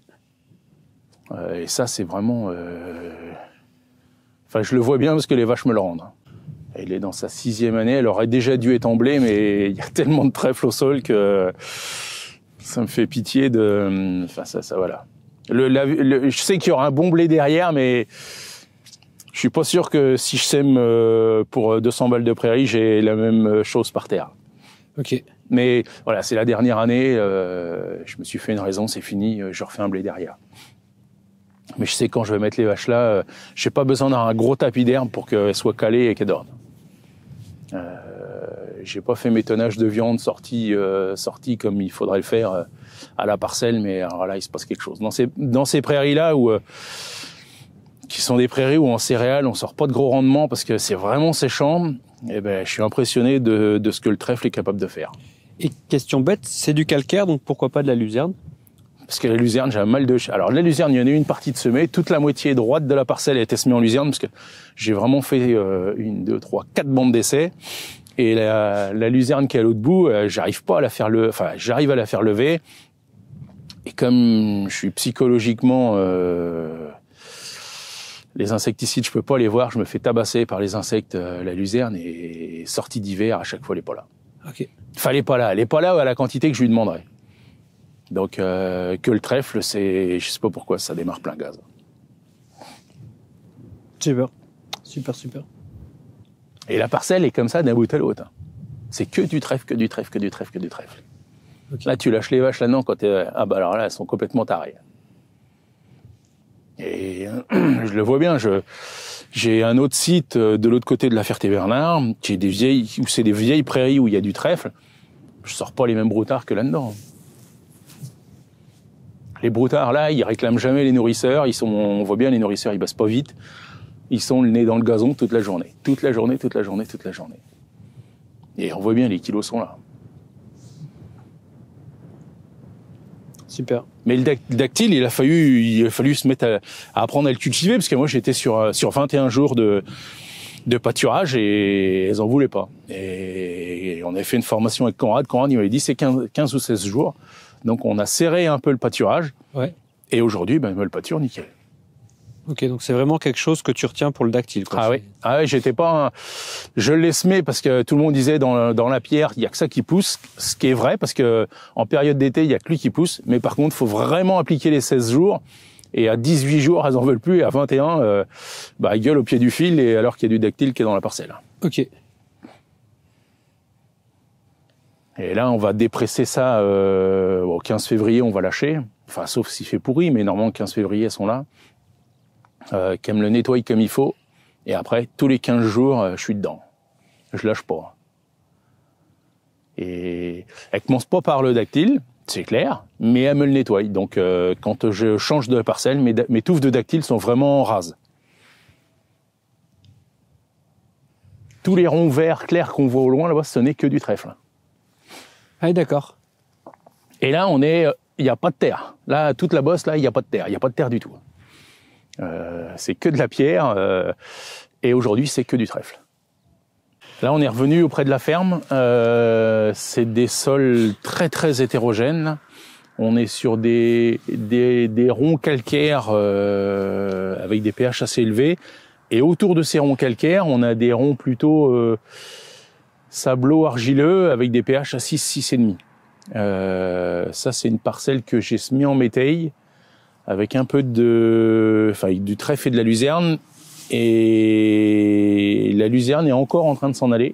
A: Euh, et ça, c'est vraiment. Euh... Enfin, je le vois bien parce que les vaches me le rendent. Hein. Elle est dans sa sixième année. Elle aurait déjà dû être en mais il y a tellement de trèfle au sol que ça me fait pitié de. Enfin, ça, ça, voilà. je sais qu'il y aura un bon blé derrière, mais je suis pas sûr que si je sème euh, pour 200 euh, balles de prairie, j'ai la même chose par terre. Ok. Mais voilà, c'est la dernière année. Euh, je me suis fait une raison, c'est fini. Euh, je refais un blé derrière. Mais je sais quand je vais mettre les vaches là, euh, je n'ai pas besoin d'un gros tapis d'herbe pour qu'elles soient calées et qu'elles dorment. Euh, j'ai pas fait mes tonnages de viande sortis, euh, comme il faudrait le faire à la parcelle, mais alors là, il se passe quelque chose. Dans ces, prairies-là, où, qui sont des prairies où en céréales, on sort pas de gros rendements parce que c'est vraiment séchant, eh ben, je suis impressionné de, de, ce que le trèfle est capable de faire. Et question bête, c'est du calcaire, donc pourquoi pas de la luzerne Parce que la luzerne, j'ai un mal de... Alors la luzerne, il y en a eu une partie de semée, toute la moitié droite de la parcelle a été semée en luzerne, parce que j'ai vraiment fait euh, une, deux, trois, quatre bandes d'essai. Et la, la, luzerne qui est à l'autre bout, euh, j'arrive pas à la faire le, enfin j'arrive à la faire lever. Et comme je suis psychologiquement euh, les insecticides, je peux pas les voir. Je me fais tabasser par les insectes, euh, la luzerne et sortie d'hiver à chaque fois, les est pas là. Ok. Fallait pas là. Elle est pas là à la quantité que je lui demanderais. Donc euh, que le trèfle, c'est, je sais pas pourquoi, ça démarre plein gaz.
B: Super, super, super.
A: Et la parcelle est comme ça d'un bout à l'autre. C'est que du trèfle, que du trèfle, que du trèfle, que du trèfle. Là, tu lâches les vaches là non quand t'es... Ah bah alors là, elles sont complètement tarées. Et euh, je le vois bien. j'ai un autre site euh, de l'autre côté de la Ferté-Bernard, qui est des vieilles, où c'est des vieilles prairies où il y a du trèfle. Je sors pas les mêmes broutards que là-dedans. Les broutards là, ils réclament jamais les nourrisseurs. Ils sont, on voit bien les nourrisseurs, ils passent pas vite. Ils sont le nez dans le gazon toute la journée, toute la journée, toute la journée, toute la journée. Et on voit bien les kilos sont là. Super. Mais le dactyle, il a fallu, il a fallu se mettre à, apprendre à le cultiver parce que moi j'étais sur sur 21 jours de de pâturage et elles en voulaient pas. Et on avait fait une formation avec Conrad. Conrad, il m'avait dit c'est 15, 15, ou 16 jours. Donc on a serré un peu le pâturage. Ouais. Et aujourd'hui, ben, le pâture, nickel. Ok, donc c'est vraiment quelque chose que tu retiens pour le dactyle. Ah oui, ah oui, j'étais pas, un... je l'ai semé parce que tout le monde disait dans, la pierre, il y a que ça qui pousse, ce qui est vrai parce que en période d'été, il y a que lui qui pousse. Mais par contre, faut vraiment appliquer les 16 jours. Et à 18 jours, elles en veulent plus. Et à 21, euh, bah, gueule au pied du fil et alors qu'il y a du dactyle qui est dans la parcelle. Ok. Et là, on va dépresser ça. Euh, au 15 février, on va lâcher. Enfin, sauf s'il fait pourri, mais normalement, 15 février, elles sont là euh, qu'elle me le nettoie comme il faut. Et après, tous les 15 jours, euh, je suis dedans. Je lâche pas. Et elle commence pas par le dactyle, c'est clair, mais elle me le nettoie. Donc euh, quand je change de parcelle, mes, mes touffes de dactyle sont vraiment rases. Tous les ronds verts clairs qu'on voit au loin là-bas, ce n'est que du trèfle. Ah, d'accord. Et là, on est, euh, il n'y a pas de terre. Là, toute la bosse, là, il n'y a pas de terre. Il n'y a pas de terre du tout. Euh, c'est que de la pierre, euh, et aujourd'hui c'est que du trèfle. Là, on est revenu auprès de la ferme. Euh, c'est des sols très très hétérogènes. On est sur des des, ronds calcaires avec des pH assez élevés. Et autour de ces ronds calcaires, on a des ronds plutôt euh, argileux avec des pH à 6, 6,5. Euh, ça, c'est une parcelle que j'ai semée en métaille avec un peu de, enfin, du trèfle et de la luzerne. Et la luzerne est encore en train de s'en aller.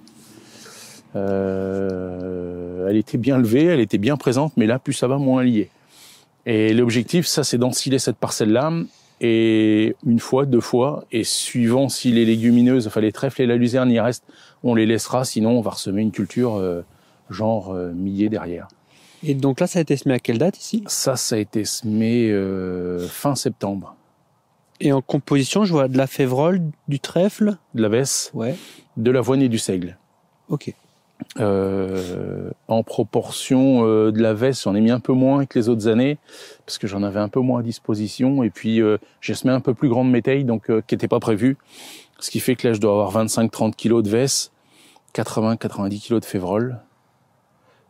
A: Euh, elle était bien levée, elle était bien présente, mais là, plus ça va, moins elle Et l'objectif, ça, c'est d'ensiler cette parcelle-là, et une fois, deux fois, et suivant si les légumineuses, enfin les trèfles et la luzerne y restent, on les laissera, sinon on va ressemer une culture euh, genre euh, derrière. Et donc là, ça a été semé à quelle date ici Ça, ça a été semé euh, fin septembre. Et en composition, je vois de la févrole,
B: du trèfle.
A: De la vesse, Ouais. De l'avoine et du seigle. Ok. Euh, en proportion euh, de la veste, j'en ai mis un peu moins que les autres années parce que j'en avais un peu moins à disposition et puis j'ai semé un peu plus grande métaille donc qui n'était pas prévu, ce qui fait que là je dois avoir 25-30 kilos de veste, 80-90 kilos de févrole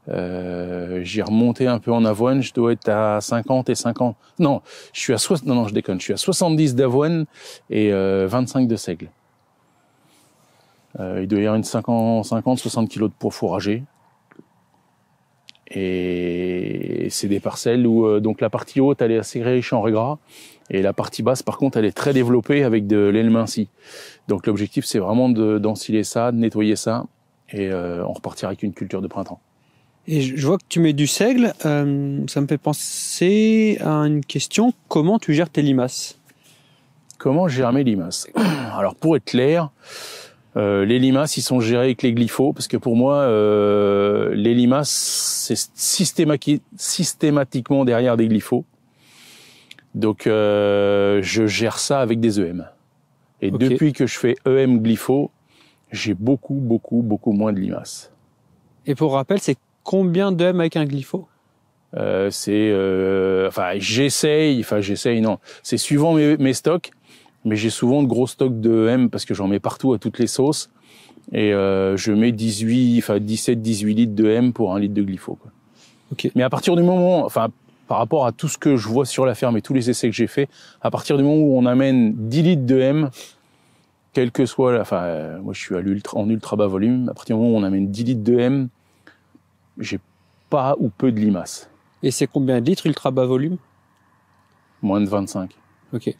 A: euh, j'ai remonté un peu en avoine, je dois être à 50 et 50. Non, je suis à non non, je déconne, je suis à 70 d'avoine et 25 euh, de seigle. Euh, il doit y avoir une 50 50 60 kilos de pour fourragé. Et c'est des parcelles où euh, donc la partie haute elle est assez riche en régras et la partie basse par contre elle est très développée avec de l'aile Donc l'objectif c'est vraiment d'ensiler ça, de nettoyer ça et on repartira avec une culture de printemps.
B: Et je vois que tu mets du seigle. Euh, ça me fait
A: penser à une question. Comment tu gères tes limaces Comment gère mes limaces Alors pour être clair, euh, les limaces, ils sont gérés avec les glyphos, parce que pour moi, euh, les limaces, c'est systématiquement derrière des glyphos. Donc, je gère ça avec des EM. Et depuis que je fais EM glyphos, j'ai beaucoup, beaucoup, beaucoup moins de limaces.
B: Et pour rappel, c'est combien de M avec un glypho
A: euh, c'est euh, enfin j'essaye enfin j'essaye non c'est suivant mes, stocks mais j'ai souvent de gros stocks de M parce que j'en mets partout à toutes les sauces et euh, je mets 18 enfin 17 18 litres de M pour un litre de glypho quoi. OK. Mais à partir du moment enfin par rapport à tout ce que je vois sur la ferme et tous les essais que j'ai faits, à partir du moment où on amène 10 litres de M, quel que soit, enfin, euh, moi je suis à l'ultra, en ultra bas volume, à partir du moment où on amène 10 litres de M, j'ai pas ou peu de limaces. Et c'est combien de litres ultra bas volume Moins de 25. Ok.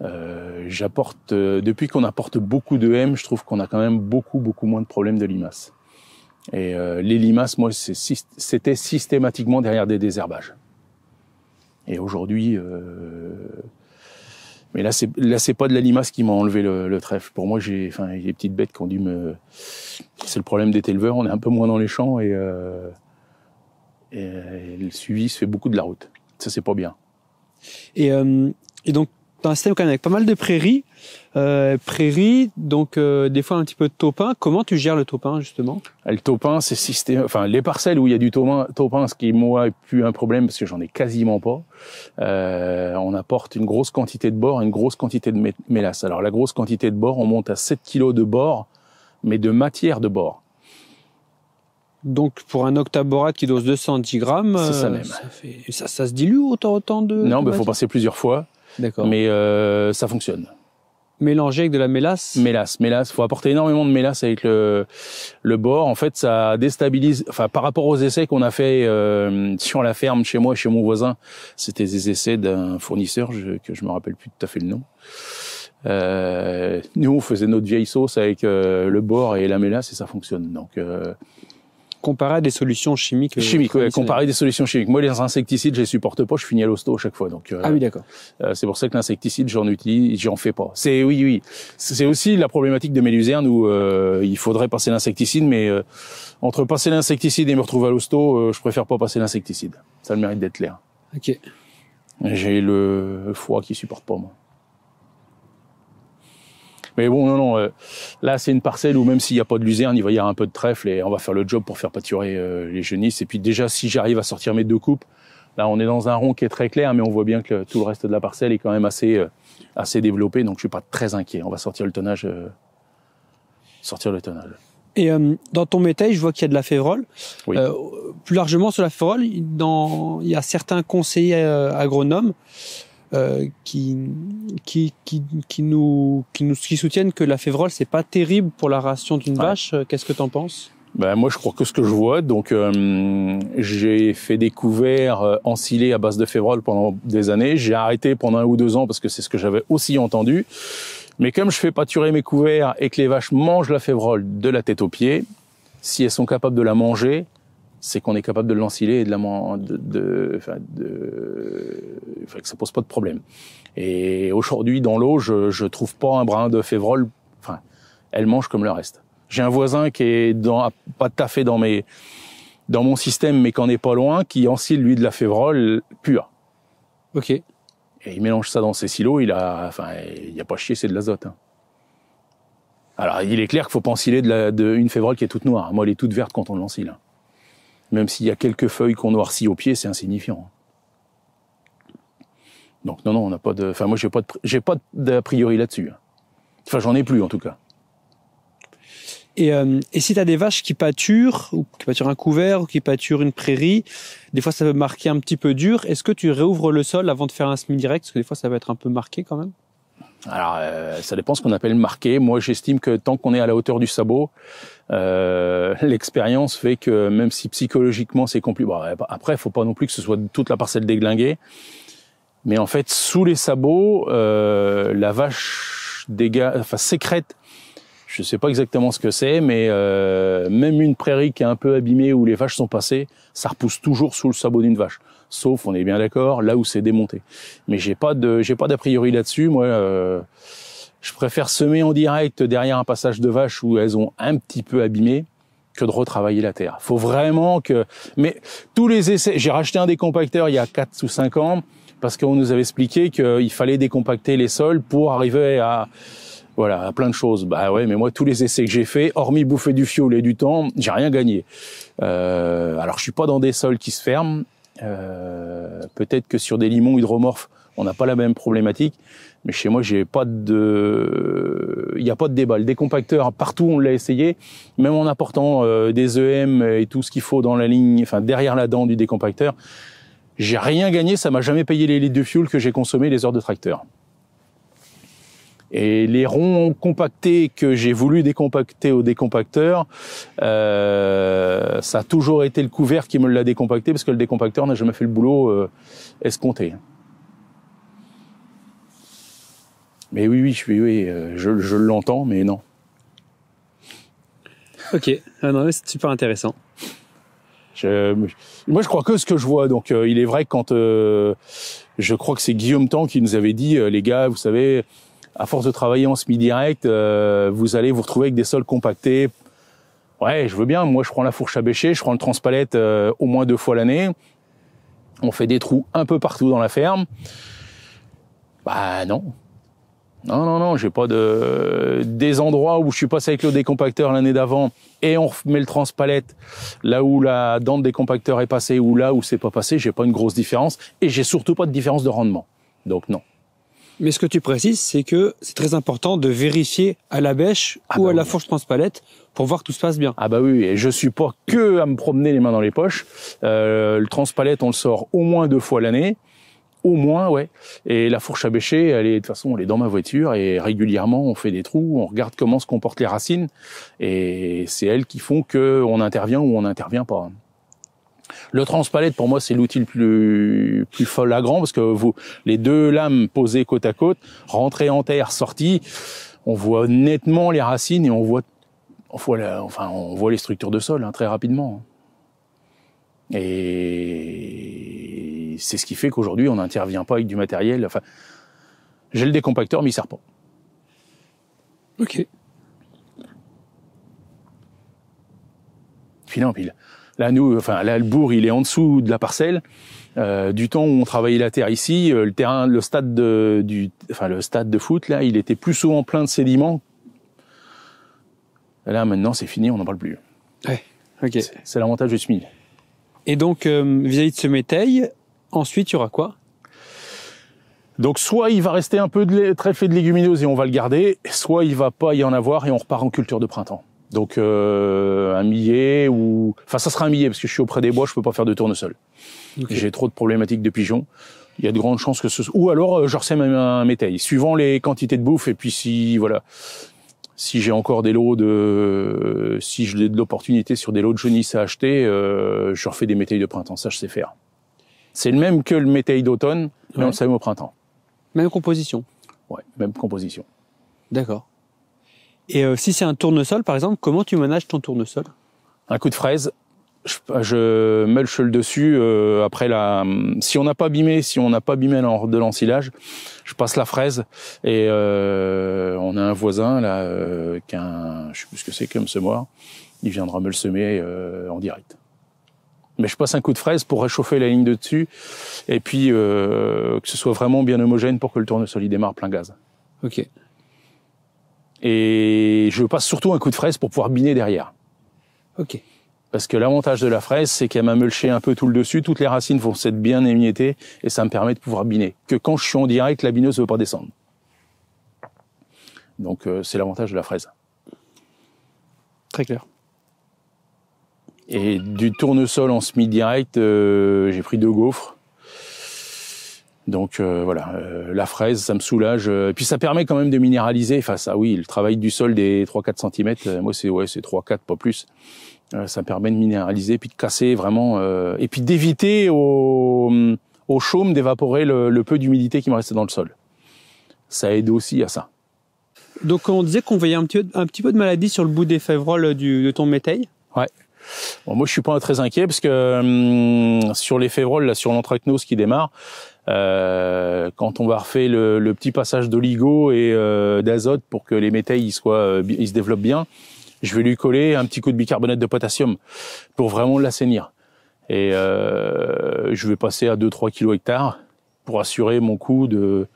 A: Euh, j'apporte, euh, depuis qu'on apporte beaucoup de M, je trouve qu'on a quand même beaucoup, beaucoup moins de problèmes de limaces. Et euh, les limaces, moi, c'était systématiquement derrière des désherbages. Et aujourd'hui, euh, mais là, c'est là, c'est pas de la qui m'a enlevé le, le, trèfle. Pour moi, j'ai, enfin, des petites bêtes qui ont dû me. C'est le problème des éleveurs. On est un peu moins dans les champs et, euh, et, euh, le suivi se fait beaucoup de la route. Ça, c'est pas bien.
B: Et, euh, et donc, dans un système quand même avec pas mal de prairies. Euh, prairie, donc euh, des fois un petit peu de taupin. Comment tu gères le
A: taupin justement euh, Le taupin, c'est système, enfin les parcelles où il y a du taupin, ce qui moi est plus un problème parce que j'en ai quasiment pas. on apporte une grosse quantité de bord, une grosse quantité de mélasse. Alors la grosse quantité de bord, on monte à 7 kg de bord, mais de matière de bord.
B: Donc pour un octaborate qui dose 210 grammes, ça, même. ça, se dilue autant, autant de... Non, il faut passer plusieurs fois, D'accord. mais
A: ça fonctionne. Mélanger avec de la mélasse Mélasse, mélasse. faut apporter énormément de mélasse avec le, le bord. En fait, ça déstabilise... Enfin, par rapport aux essais qu'on a fait euh, sur la ferme, chez moi, chez mon voisin, c'était des essais d'un fournisseur que je me rappelle plus tout à fait le nom. Euh, nous, on faisait notre vieille sauce avec euh, le bord et la mélasse et ça fonctionne. Donc, euh, comparer à des solutions chimiques. Euh, chimiques, comparer des solutions chimiques. Moi, les insecticides, je les supporte pas. Je finis à l'hosto à chaque fois. Donc, euh, ah oui, d'accord. Euh, c'est pour ça que l'insecticide, j'en utilise, j'en fais pas. C'est oui, oui. C'est aussi la problématique mes luzernes où il faudrait passer l'insecticide, mais entre passer l'insecticide et me retrouver à l'hosto, je préfère pas passer l'insecticide. Ça le mérite d'être clair. Ok. J'ai le foie qui supporte pas moi. Mais bon, non, euh, là, c'est une parcelle où même s'il n'y a pas de luzerne, il va y avoir un peu de trèfle et on va faire le job pour faire pâturer euh, les genisses. Et puis déjà, si j'arrive à sortir mes deux coupes, là, on est dans un rond qui est très clair, mais on voit bien que tout le reste de la parcelle est quand même assez, euh, assez développé. Donc, je suis pas très inquiet. On va sortir le tonnage, sortir le tonnage.
B: Et dans ton métal, je vois qu'il y a de la févrole. plus largement sur la févrole, il y a certains conseillers agronomes euh, qui, qui, qui, qui, nous, qui, nous, qui soutiennent que la févrole, c'est pas terrible pour la ration d'une vache. Euh, qu'est-ce
A: que tu en penses ben, moi, je crois que ce que je vois, donc euh, j'ai fait des couverts euh, à base de févrole pendant des années. J'ai arrêté pendant un ou deux ans parce que c'est ce que j'avais aussi entendu. Mais comme je fais pâturer mes couverts et que les vaches mangent la févrole de la tête aux pieds, si elles sont capables de la manger, c'est qu'on est capable de l'ensiler et de la de, de, de, que ça pose pas de problème. Et aujourd'hui dans l'eau, je je trouve pas un brin de févrole. Enfin, elle mange comme le reste. J'ai un voisin qui est dans pas tout à fait dans mes dans mon système, mais qu'en est pas loin, qui ensile lui de la févrole pure. Ok. Et il mélange ça dans ses silos. Il a, enfin, il y a pas chier, c'est de l'azote. Hein. Alors, il est clair qu'il faut pas ensiler de, la, de une févrole qui est toute noire. Moi, elle est toute verte quand on l'encile. Hein. Même s'il y a quelques feuilles qu'on noircit au pied, c'est insignifiant. Donc non, non, on n'a pas de. Enfin, moi, j'ai pas j'ai pas d'a priori là-dessus. Hein. Enfin, j'en ai plus en tout cas. Et, euh,
B: et si tu as des vaches qui pâturent, ou qui pâturent un couvert, ou qui pâturent une prairie, des fois ça peut marquer un petit peu dur. Est-ce que tu réouvres le sol avant de faire un semi direct Parce que des fois ça va être un peu marqué quand même.
A: Alors, euh, ça dépend ce qu'on appelle marqué, Moi, j'estime que tant qu'on est à la hauteur du sabot, euh, l'expérience fait que même si psychologiquement c'est compliqué, il après, faut pas non plus que ce soit toute la parcelle déglinguée. Mais en fait, sous les sabots, euh, la vache dégage, enfin sécrète. Je sais pas exactement ce que c'est, mais même une prairie qui est un peu abîmée où les vaches sont passées, ça repousse toujours sous le sabot d'une vache sauf, on est bien d'accord, là où c'est démonté. Mais j'ai pas de, j'ai pas d'a priori là-dessus. Moi, euh, je préfère semer en direct derrière un passage de vache où elles ont un petit peu abîmé que de retravailler la terre. Faut vraiment que, mais tous les essais, j'ai racheté un décompacteur il y a 4 ou 5 ans parce qu'on nous avait expliqué qu'il fallait décompacter les sols pour arriver à, voilà, à plein de choses. Bah ouais, mais moi tous les essais que j'ai faits, hormis bouffer du fioul et du temps, j'ai rien gagné. Euh, alors je suis pas dans des sols qui se ferment, euh, peut-être que sur des limons hydromorphes, on n'a pas la même problématique, mais chez moi, j'ai pas de, il n'y a pas de débat. Le décompacteur, partout, on l'a essayé, même en apportant euh, des EM et tout ce qu'il faut dans la ligne, enfin derrière la dent du décompacteur, j'ai rien gagné, ça m'a jamais payé les litres de fuel que j'ai consommé les heures de tracteur. Et les ronds compactés que j'ai voulu décompacter au décompacteur, euh, ça a toujours été le couvert qui me l'a décompacté parce que le décompacteur n'a jamais fait le boulot euh, escompté. Mais oui, oui, je oui, euh, je, je l'entends, mais non. Ok, ah non, c'est super intéressant. Je, moi, je crois que ce que je vois. Donc, euh, il est vrai que quand euh, je crois que c'est Guillaume Tan qui nous avait dit, les gars, vous savez, à force de travailler en semi-direct, euh, vous allez vous retrouver avec des sols compactés. Ouais, je veux bien. Moi, je prends la fourche à bêcher, je prends le transpalette euh, au moins deux fois l'année. On fait des trous un peu partout dans la ferme. Bah non. Non, non, non, j'ai pas de des endroits où je suis passé avec le décompacteur l'année d'avant et on met le transpalette là où la dent de décompacteur est passée ou là où c'est pas passé, j'ai pas une grosse différence et j'ai surtout pas de différence de rendement. Donc non.
B: Mais ce que tu précises, c'est
A: que c'est très important de vérifier à la bêche ah ou bah à la fourche transpalette pour voir que tout se passe bien. Ah bah oui, et je suis pas que à me promener les mains dans les poches. Euh, le transpalette, on le sort au moins deux fois l'année. Au moins, ouais. Et la fourche à bêcher, elle est, de toute façon, elle est dans ma voiture et régulièrement, on fait des trous, on regarde comment se comportent les racines et c'est elles qui font que on intervient ou on n'intervient pas. Le transpalette, pour moi, c'est l'outil le plus, plus grand parce que vous, les deux lames posées côte à côte, rentrées en terre, sorties, on voit nettement les racines et on voit, on voit enfin, on voit les structures de sol hein, très rapidement. Et c'est ce qui fait qu'aujourd'hui, on n'intervient pas avec du matériel. Enfin, j'ai le décompacteur, mais il sert pas. Ok. Puis là, pile. Là, nous, enfin, là, le bourg, il est en dessous de la parcelle. Euh, du temps où on travaillait la terre ici, euh, le terrain, le stade de, du, enfin, le stade de foot, là, il était plus souvent plein de sédiments. Là, maintenant, c'est fini, on n'en parle plus. Ouais, ok. C'est l'avantage du semis. Et donc, euh, vis-à-vis de ce métail, ensuite, il y aura quoi donc soit il va rester un peu de très fait de légumineuses et on va le garder, soit il va pas y en avoir et on repart en culture de printemps. Donc euh, un millier ou enfin ça sera un millier, parce que je suis auprès des bois, je peux pas faire de tournesol. J'ai trop de problématiques de pigeons. Il y a de grandes chances que ce soit... ou alors euh, je ressème un métail, suivant les quantités de bouffe et puis si voilà si j'ai encore des lots de si j'ai de l'opportunité sur des lots de jeunesse à acheter, euh, je refais des métailles de printemps, ça je sais faire. C'est le même que le métail d'automne, mais on le sème au printemps.
B: Même composition.
A: Ouais, même composition. D'accord.
B: Et euh, si c'est un tournesol, par exemple, comment tu manages ton
A: tournesol Un coup de fraise, je, je le dessus. Euh, après, la, si on n'a pas abîmé, si on n'a pas abîmé de l'ensilage, je passe la fraise. Et euh, on a un voisin là, euh, qui a je sais plus ce que c'est comme semoir. Il viendra me le semer en direct. Mais je passe un coup de fraise pour réchauffer la ligne de dessus et puis que ce soit vraiment bien homogène pour que le tournesol y démarre plein gaz. Ok. Et je passe surtout un coup de fraise pour pouvoir biner derrière. Ok. Parce que l'avantage de la fraise, c'est qu'elle m'a mulché un peu tout le dessus, toutes les racines vont s'être bien émiettées et ça me permet de pouvoir biner. Que quand je suis en direct, la bineuse ne veut pas descendre. Donc euh, c'est l'avantage de la fraise. Très clair. Et du tournesol en semi-direct, euh, j'ai pris deux gaufres donc euh, voilà, euh, la fraise, ça me soulage. Euh, et puis ça permet quand même de minéraliser. Enfin ça, oui, le travail du sol des 3-4 cm, moi c'est ouais, c'est 3-4, pas plus. ça permet de minéraliser, puis de casser vraiment, et puis d'éviter au, au chaume d'évaporer le, peu d'humidité qui me restait dans le sol. Ça aide aussi à ça.
B: Donc on disait qu'on voyait un petit, un petit peu de maladie sur le bout des févroles du, de ton
A: métail. Ouais. Bon, moi je suis pas très inquiet parce que hum, sur les févroles, là, sur l'anthracnose qui démarre, euh, quand on va refaire le, petit passage d'oligo et euh, d'azote pour que les métailles ils soient, euh, ils se développent bien, je vais lui coller un petit coup de bicarbonate de potassium pour vraiment l'assainir. Et je vais passer à 2-3 kg hectare pour assurer mon coup de,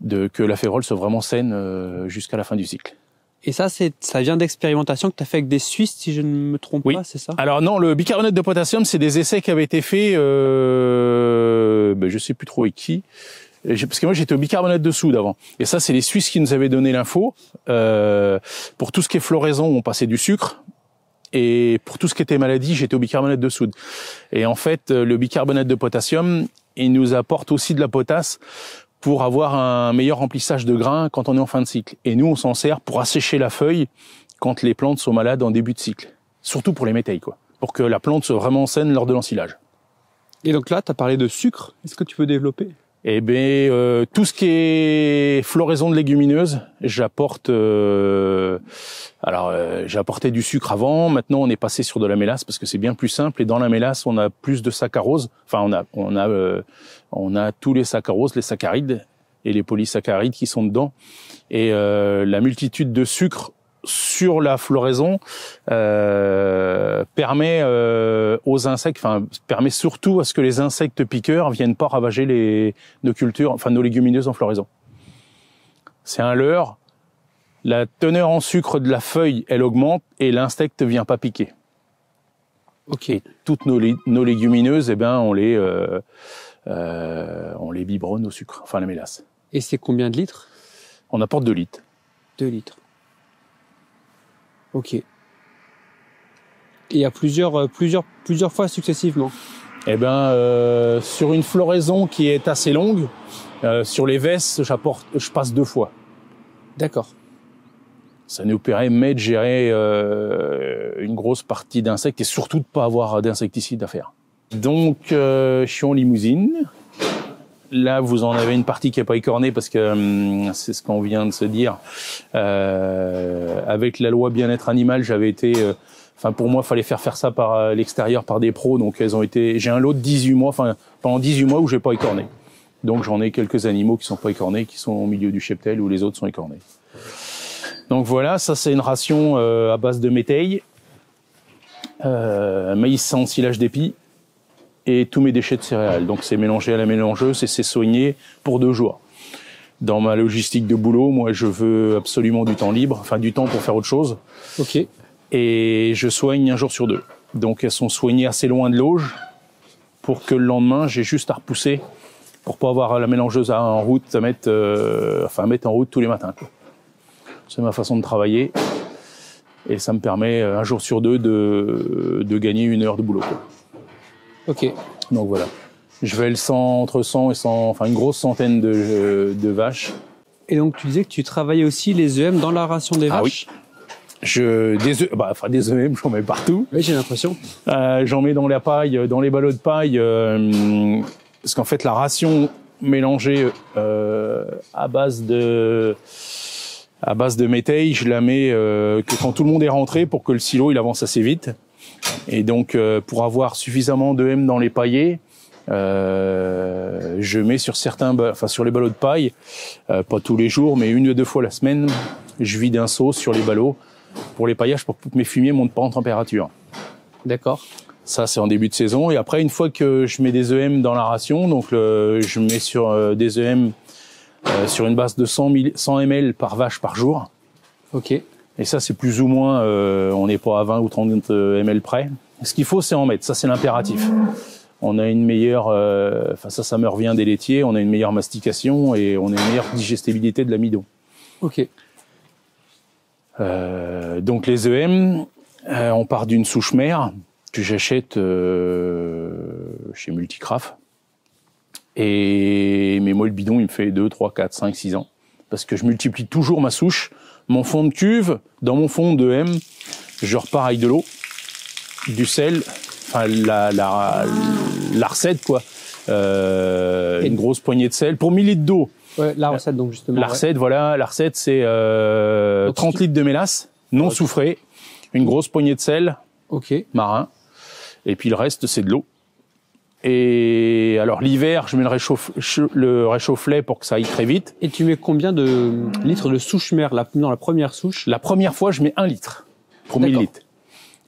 A: de que la févrole soit vraiment saine jusqu'à la fin du cycle. Et ça, c'est, ça vient d'expérimentation que tu as fait avec des Suisses,
B: si je ne me trompe pas, c'est ça Alors
A: non, le bicarbonate de potassium, c'est des essais qui avaient été faits, euh, ben, je sais plus trop avec qui, parce que moi j'étais au bicarbonate de soude avant. Et ça, c'est les Suisses qui nous avaient donné l'info. Euh, pour tout ce qui est floraison, on passait du sucre. Et pour tout ce qui était maladie, j'étais au bicarbonate de soude. Et en fait, euh, le bicarbonate de potassium, il nous apporte aussi de la potasse pour avoir un meilleur remplissage de grains quand on est en fin de cycle. Et nous, on s'en sert pour assécher la feuille quand les plantes sont malades en début de cycle. Surtout pour les métailles, quoi. Pour que la plante soit vraiment saine lors de l'ensilage. Et donc là, tu as parlé de sucre. Est-ce que tu peux développer eh bien, euh, tout ce qui est floraison de légumineuses, j'apporte. Euh, alors, euh, j'apportais du sucre avant. Maintenant, on est passé sur de la mélasse parce que c'est bien plus simple. Et dans la mélasse, on a plus de saccharose. Enfin, on a, on a, on a tous les saccharoses, les saccharides et les polysaccharides qui sont dedans. Et la multitude de sucres sur la floraison euh, permet euh, aux insectes, enfin permet surtout à ce que les insectes piqueurs viennent pas ravager les nos cultures, enfin nos légumineuses en floraison. C'est un leurre. La teneur en sucre de la feuille, elle augmente et l'insecte vient pas piquer. Ok. toutes nos, nos légumineuses, eh ben on les euh, euh, on les biberonne au sucre, enfin la mélasse. Et c'est combien de litres On apporte 2 litres. 2 litres. Ok. il y a plusieurs, euh, plusieurs, plusieurs fois successivement. Eh ben, euh, sur une floraison qui est assez longue, euh, sur les vesses, je passe deux fois. D'accord. Ça nous permet de gérer une grosse partie d'insectes et surtout de pas avoir d'insecticides à faire. Donc, je suis en limousine Là, vous en avez une partie qui n'est pas écornée parce que hum, c'est ce qu'on vient de se dire. Euh, avec la loi bien-être animal, j'avais été. Euh, enfin, pour moi, il fallait faire faire ça par euh, l'extérieur, par des pros. Donc, elles ont été. J'ai un lot de 18 mois. Enfin, pendant 18 mois où j'ai pas écorné. Donc, j'en ai quelques animaux qui sont pas écornés, qui sont au milieu du cheptel où les autres sont écornés. Donc voilà, ça c'est une ration à base de métaille, euh, maïs sans silage d'épis et tous mes déchets de céréales. Donc c'est mélangé à la mélangeuse et c'est soigné pour deux jours. Dans ma logistique de boulot, moi je veux absolument du temps libre, enfin du temps pour faire autre chose. Ok. Et je soigne un jour sur deux. Donc elles sont soignées assez loin de l'auge pour que le lendemain j'ai juste à repousser pour pas avoir la mélangeuse à en route, à mettre, euh, enfin mettre en route tous les matins. C'est ma façon de travailler et ça me permet euh, un jour sur deux de, de gagner une heure de boulot. Ok. Donc voilà. Je le sang entre 100 et 100, enfin une grosse centaine euh, de, vaches. Et donc tu disais
B: que tu travaillais aussi les EM dans la ration des
A: vaches. Ah oui. Je des E.M. bah, enfin des EM, j'en mets partout. Oui, j'ai l'impression. Euh, j'en mets dans la paille, euh, dans les ballots de paille, parce qu'en fait la ration mélangée à base de à base de métaille, je la mets quand tout le monde est rentré pour que le silo il avance assez vite. Et donc, euh, pour avoir suffisamment de dans les paillets, euh, je mets sur certains, enfin sur les ballots de paille, euh, pas tous les jours, mais une ou deux fois la semaine, je vide un seau sur les ballots pour les paillages pour que mes fumiers montent pas en température. D'accord. Ça, c'est en début de saison. Et après, une fois que je mets des EM dans la ration, donc je mets sur des EM sur une base de 100, 100 ml par vache par jour. Ok. Et ça, c'est plus ou moins, euh, on n'est pas à 20 ou 30 euh, ml près. Ce qu'il faut, c'est en mettre. Ça, c'est l'impératif. On a une meilleure, euh, enfin ça, ça me revient des laitiers. On a une meilleure mastication et on a une meilleure digestibilité de l'amidon. Ok. Euh, donc les EM, on part d'une souche mère que j'achète chez Multicraft. Et mais moi, le bidon, il me fait 2, 3, 4, 5, 6 ans parce que je multiplie toujours ma souche mon fond de cuve, dans mon fond de M, je repars de l'eau, du sel, enfin la, la, recette quoi, euh, une grosse poignée de sel pour 1000 litres d'eau. Ouais, la recette donc justement. La recette voilà, la c'est euh, 30 litres de mélasse non une grosse poignée de sel. Ok. Marin. Et puis le reste c'est de l'eau. Et alors l'hiver, je mets le, réchauffe, le réchauffelet pour que ça aille très vite. Et tu mets combien de litres de souche mère dans la première souche La première fois, je mets un litre pour 1000 litres.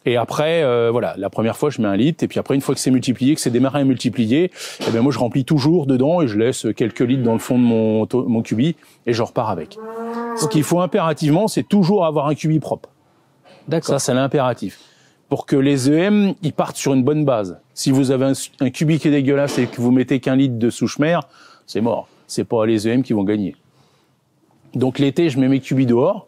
A: Et après, euh, voilà, la première fois, je mets un litre, et puis après, une fois que c'est multiplié, que c'est démarré à multiplier, eh bien moi, je remplis toujours dedans et je laisse quelques litres dans le fond de mon, mon cubi et je repars avec. Ce qu'il faut impérativement, c'est toujours avoir un cubi propre. D'accord. Ça, c'est l'impératif pour que les EM ils partent sur une bonne base. Si vous avez un, cubique dégueulasse et que vous mettez qu'un litre de souche mère, c'est mort. C'est pas les EM qui vont gagner. Donc l'été, je mets mes cubis dehors,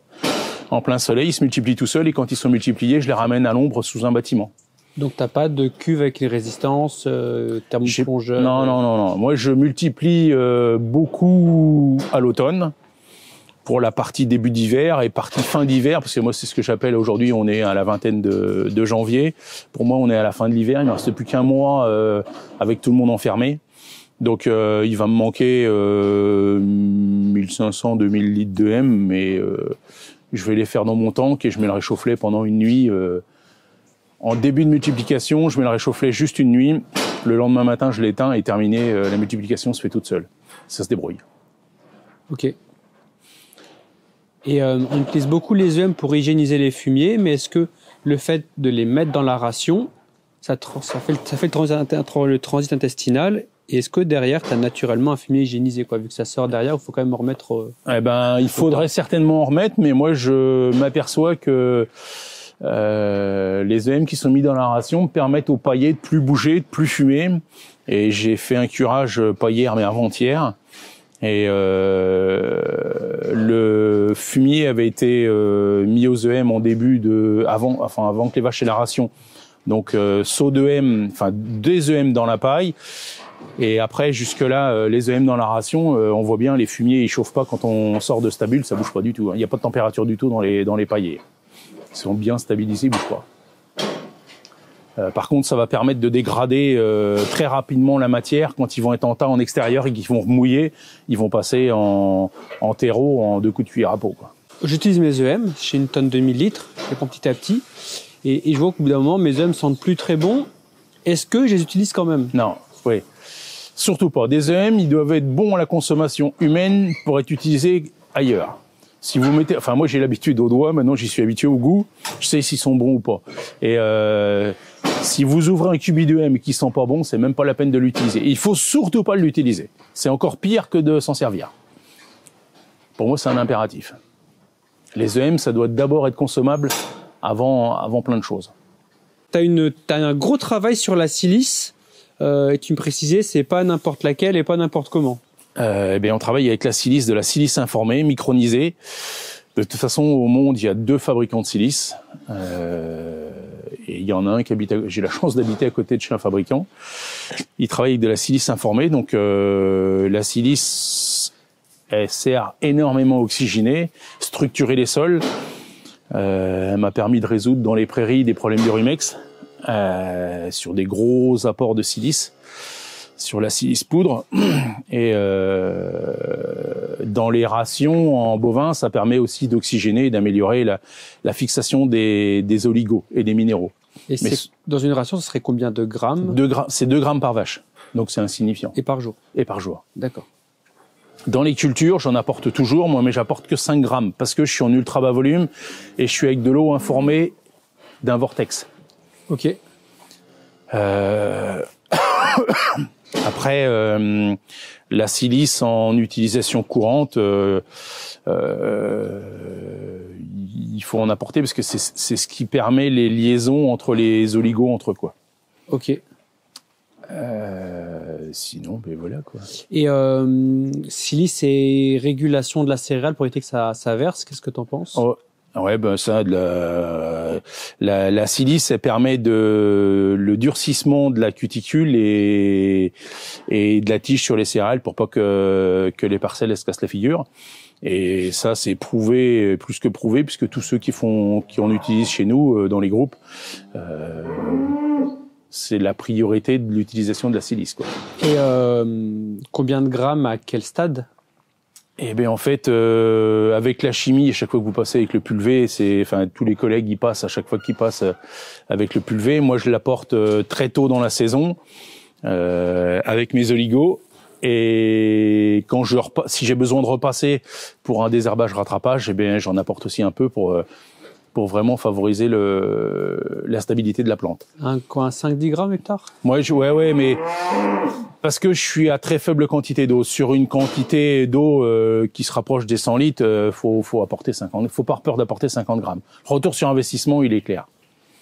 A: en plein soleil, ils se multiplient tout seuls et quand ils sont multipliés, je les ramène à l'ombre sous un bâtiment. Donc t'as pas de cuve avec les résistances, euh, thermoplongeur Non, euh non, non, non. Moi, je multiplie euh, beaucoup à l'automne pour la partie début d'hiver et partie fin d'hiver, parce que moi c'est ce que j'appelle aujourd'hui, on est à la vingtaine de, de, janvier. Pour moi, on est à la fin de l'hiver, il ne reste plus qu'un mois euh, avec tout le monde enfermé. Donc euh, il va me manquer 1500, euh, 2000 litres de M, mais je vais les faire dans mon tank et je mets le réchauffer pendant une nuit. en début de multiplication, je mets le réchauffer juste une nuit. Le lendemain matin, je l'éteins et terminé, la multiplication se fait toute seule. Ça se débrouille.
B: Ok. Et euh, on utilise beaucoup les EM pour hygiéniser les fumiers, mais est-ce que le fait de les mettre dans la ration, ça, ça fait, le, transit, intestinal Et intestinal est-ce que derrière, tu as naturellement un fumier hygiénisé, quoi, vu que ça sort derrière, il faut quand même en remettre euh,
A: eh ben, Il faudrait certainement en remettre, mais moi, je m'aperçois que euh, les EM qui sont mis dans la ration permettent aux paillets de plus bouger, de plus fumer. Et j'ai fait un curage euh, pas hier, mais avant-hier. Et euh, le fumier avait été euh, mis aux EM en début de avant, enfin avant que les vaches aient la ration. Donc euh, saut d'EM, enfin des EM dans la paille. Et après, jusque-là, les EM dans la ration, on voit bien, les fumiers, ils chauffent pas quand on sort de stabule, ça bouge pas du tout. Hein. Il n'y a pas de température du tout dans les, dans les paillets. Ils sont bien stabilisés, ils bougent pas. Euh, par contre, ça va permettre de dégrader euh, très rapidement la matière quand ils vont être en tas en extérieur et qu'ils vont remouiller, ils vont passer en, en terreau en deux coups de cuir à peau.
B: J'utilise mes EM, j'ai une tonne de 1000 litres, je prends petit à petit, et, et je vois
A: qu'au bout d'un moment, mes EM sentent plus très bons. Est-ce que je les utilise quand même Non, oui. Surtout pas. Des EM, ils doivent être bons à la consommation humaine pour être utilisés ailleurs si vous mettez, enfin moi j'ai l'habitude aux doigts, maintenant j'y suis habitué au goût, je sais s'ils sont bons ou pas. Et euh, si vous ouvrez un cubi de m qui sent pas bon, c'est même pas la peine de l'utiliser. Il faut surtout pas l'utiliser. C'est encore pire que de s'en servir. Pour moi, c'est un impératif. Les EM, ça doit d'abord être consommable avant, avant plein de choses. Tu as, as, un gros travail sur la silice, euh, et tu me précisais, c'est pas n'importe laquelle et pas n'importe comment. Euh, eh on travaille avec la silice, de la silice informée, micronisée. De toute façon, au monde, il y a deux fabricants de silice. Euh, et il y en a un qui habite. J'ai la chance d'habiter à côté de chez un fabricant. Il travaille avec de la silice informée, donc euh, la silice elle sert énormément à oxygéner, structurer les sols. Euh, elle m'a permis de résoudre dans les prairies des problèmes de rumex euh, sur des gros apports de silice sur la silice poudre. Et euh, dans les rations en bovin, ça permet aussi d'oxygéner et d'améliorer la, fixation des, oligos et des minéraux. Et Mais dans une ration, ce serait combien de grammes C'est 2 grammes par vache, donc c'est insignifiant. Et par jour Et par jour. D'accord. Dans les cultures, j'en apporte toujours, moi, mais j'apporte que 5 grammes parce que je suis en ultra bas volume et je suis avec de l'eau informée d'un vortex. Ok. Euh... Après, euh, la silice en utilisation courante, euh, euh, il faut en apporter parce que c'est ce qui permet les liaisons entre les oligos entre quoi. Ok. Euh, sinon, ben voilà quoi.
B: Et silice et régulation de la céréale pour éviter que ça, ça verse, qu'est-ce que tu en penses oh,
A: Ouais, ben ça, la, la, silice, permet de le durcissement de la cuticule et, et de la tige sur les céréales pour pas que, que les parcelles cassent la figure. Et ça, c'est prouvé, plus que prouvé, puisque tous ceux qui font, qui en utilisent chez nous euh, dans les groupes, euh, c'est la priorité de l'utilisation de la silice. Quoi. Et
B: euh, combien de grammes à quel stade
A: eh bien en fait, euh, avec la chimie, à chaque fois que vous passez avec le pulvé, c'est, enfin tous les collègues y passent à chaque fois qu'ils passent euh, avec le pulvé. Moi, je l'apporte euh, très tôt dans la saison euh, avec mes oligos. Et quand je si j'ai besoin de repasser pour un désherbage rattrapage, eh bien j'en apporte aussi un peu pour pour vraiment favoriser le la stabilité de la plante. Un quoi, 5-10 grammes hectare Moi je, ouais, ouais, mais parce que je suis à très faible quantité d'eau. Sur une quantité d'eau euh, qui se rapproche des 100 litres, euh, faut, faut apporter 50. Faut pas avoir peur d'apporter 50 grammes. Retour sur investissement, il est clair.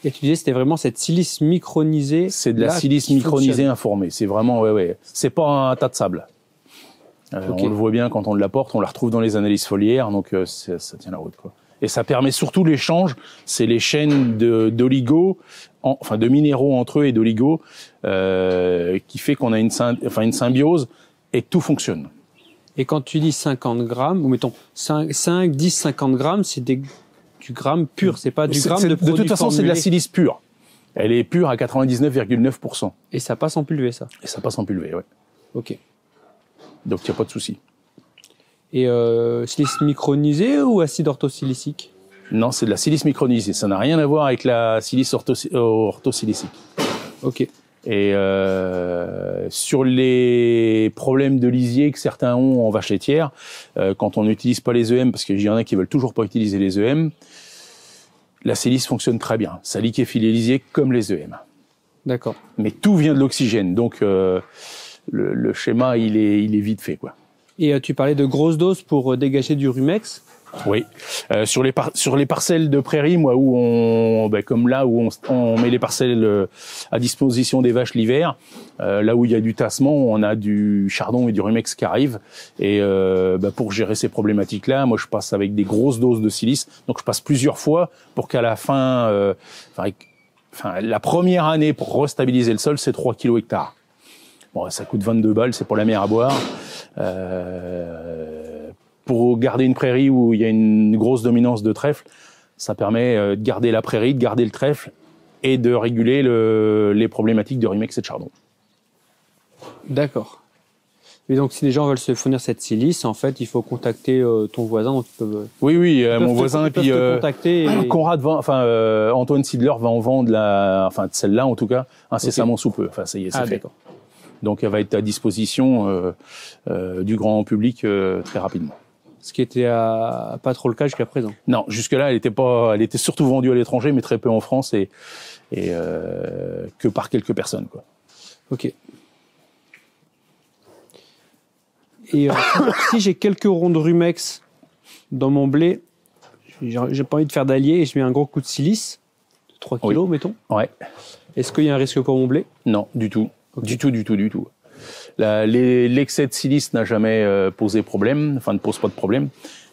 B: Et tu disais, c'était vraiment cette silice micronisée. C'est de la silice micronisée
A: informée. C'est vraiment, ouais, ouais. C'est pas un tas de sable. Euh, on le voit bien quand on l'apporte, on la retrouve dans les analyses foliaires, donc ça, euh, ça, tient la route. Quoi. Et ça permet surtout l'échange, c'est les chaînes d'oligo enfin de minéraux entre eux et d'oligos euh, qui fait qu'on a une, enfin, une symbiose et tout fonctionne.
B: Et quand tu dis 50 grammes, ou mettons 5, 5
A: 10, 50 grammes, c'est du gramme pur, c'est pas du gramme de De toute façon, c'est de la silice pure. Elle est pure à 99,9%. Et ça passe en pulvée, ça Et ça passe en pulvée, ouais. Ok. Donc il n'y a pas de souci.
B: Et euh, silice micronisée ou acide orthosilicique
A: non, c'est de la silice micronisée. Ça n'a rien à voir avec la silice euh, orthosilicique. Ok. Et euh, sur les problèmes de lisier que certains ont en vache laitière, euh, quand on n'utilise pas les EM, parce qu'il y en a qui veulent toujours pas utiliser les EM, la silice fonctionne très bien. Ça liquéfie les lisiers comme les EM. D'accord. Mais tout vient de l'oxygène, donc le, schéma il est, il est vite fait quoi. Et tu parlais de grosses doses pour dégager du rumex. Oui. Euh, sur, les sur les parcelles de prairies, moi, où on, ben, comme là où on, met les parcelles euh, à disposition des vaches l'hiver, euh, là où il y a du tassement, on a du chardon et du rumex qui arrivent. Et ben, pour gérer ces problématiques-là, moi, je passe avec des grosses doses de silice. Donc, je passe plusieurs fois pour qu'à la fin, la première année pour restabiliser le sol, c'est 3 kg hectares Bon, ça coûte 22 balles, c'est pour la mer à boire. Euh, pour garder une prairie où il y a une grosse dominance de trèfle, ça permet euh, de garder la prairie, de garder le trèfle et de réguler le, les problématiques de Rimex et de Chardon.
B: D'accord. Et donc, si les gens veulent se fournir cette silice, en fait, il faut contacter euh, ton voisin.
A: oui, oui, euh, mon voisin. puis, ah Conrad enfin, Antoine Sidler va en vendre la, enfin, celle-là en tout cas, incessamment sous peu. Enfin, ça y est, c'est ah, fait. Donc, elle va être à disposition du grand public très rapidement ce qui était pas trop le cas jusqu'à présent. Non, jusque-là, elle était pas, elle était surtout vendue à l'étranger, mais très peu en France et, et euh, que par quelques personnes, quoi. Ok.
B: Et euh, si j'ai quelques ronds de rumex dans mon blé, j'ai pas envie de faire d'allier et je mets un gros coup de silice, de 3 kilos, mettons.
A: Ouais. Est-ce qu'il y a un risque pour mon blé Non, du tout. Du tout, du tout, du tout. L'excès de silice n'a jamais euh, posé problème, enfin ne pose pas de problème.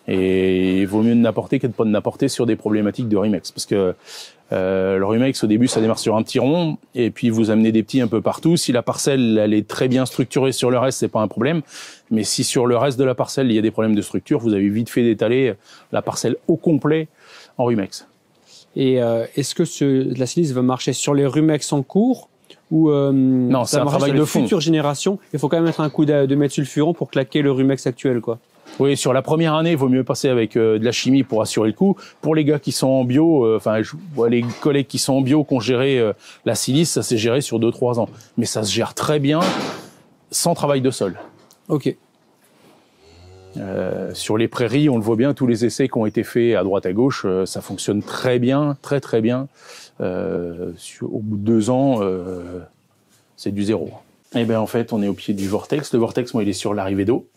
A: Et il vaut mieux de n'apporter que de pas n'apporter sur des problématiques de Rimex. Parce que euh, le Rumex, au début, ça démarre sur un petit rond, et puis vous amenez des petits un peu partout. Si la parcelle, elle est très bien structurée sur le reste, c'est pas un problème. Mais si sur le reste de la parcelle, il y a des problèmes de structure, vous avez vite fait d'étaler la parcelle au complet en Rumex. Et euh, est-ce que ce, la silice va
B: marcher sur les Rumex en cours ou euh, non, ça un travail de fond. future génération. Il faut quand même mettre
A: un coup de, de mettre sulfuron pour claquer le rumex actuel, quoi. Oui, sur la première année, il vaut mieux passer avec euh, de la chimie pour assurer le coup. Pour les gars qui sont en bio, euh, enfin les collègues qui sont en bio, qui ont géré la silice, ça s'est géré sur 2-3 ans. Mais ça se gère très bien sans travail de sol. Ok. sur les prairies, on le voit bien, tous les essais qui ont été faits à droite à gauche, ça fonctionne très bien, très très bien. Euh, sur, au bout de deux ans, euh, c'est du zéro. Et eh bien en fait, on est au pied du vortex. Le vortex, moi, il est sur l'arrivée d'eau.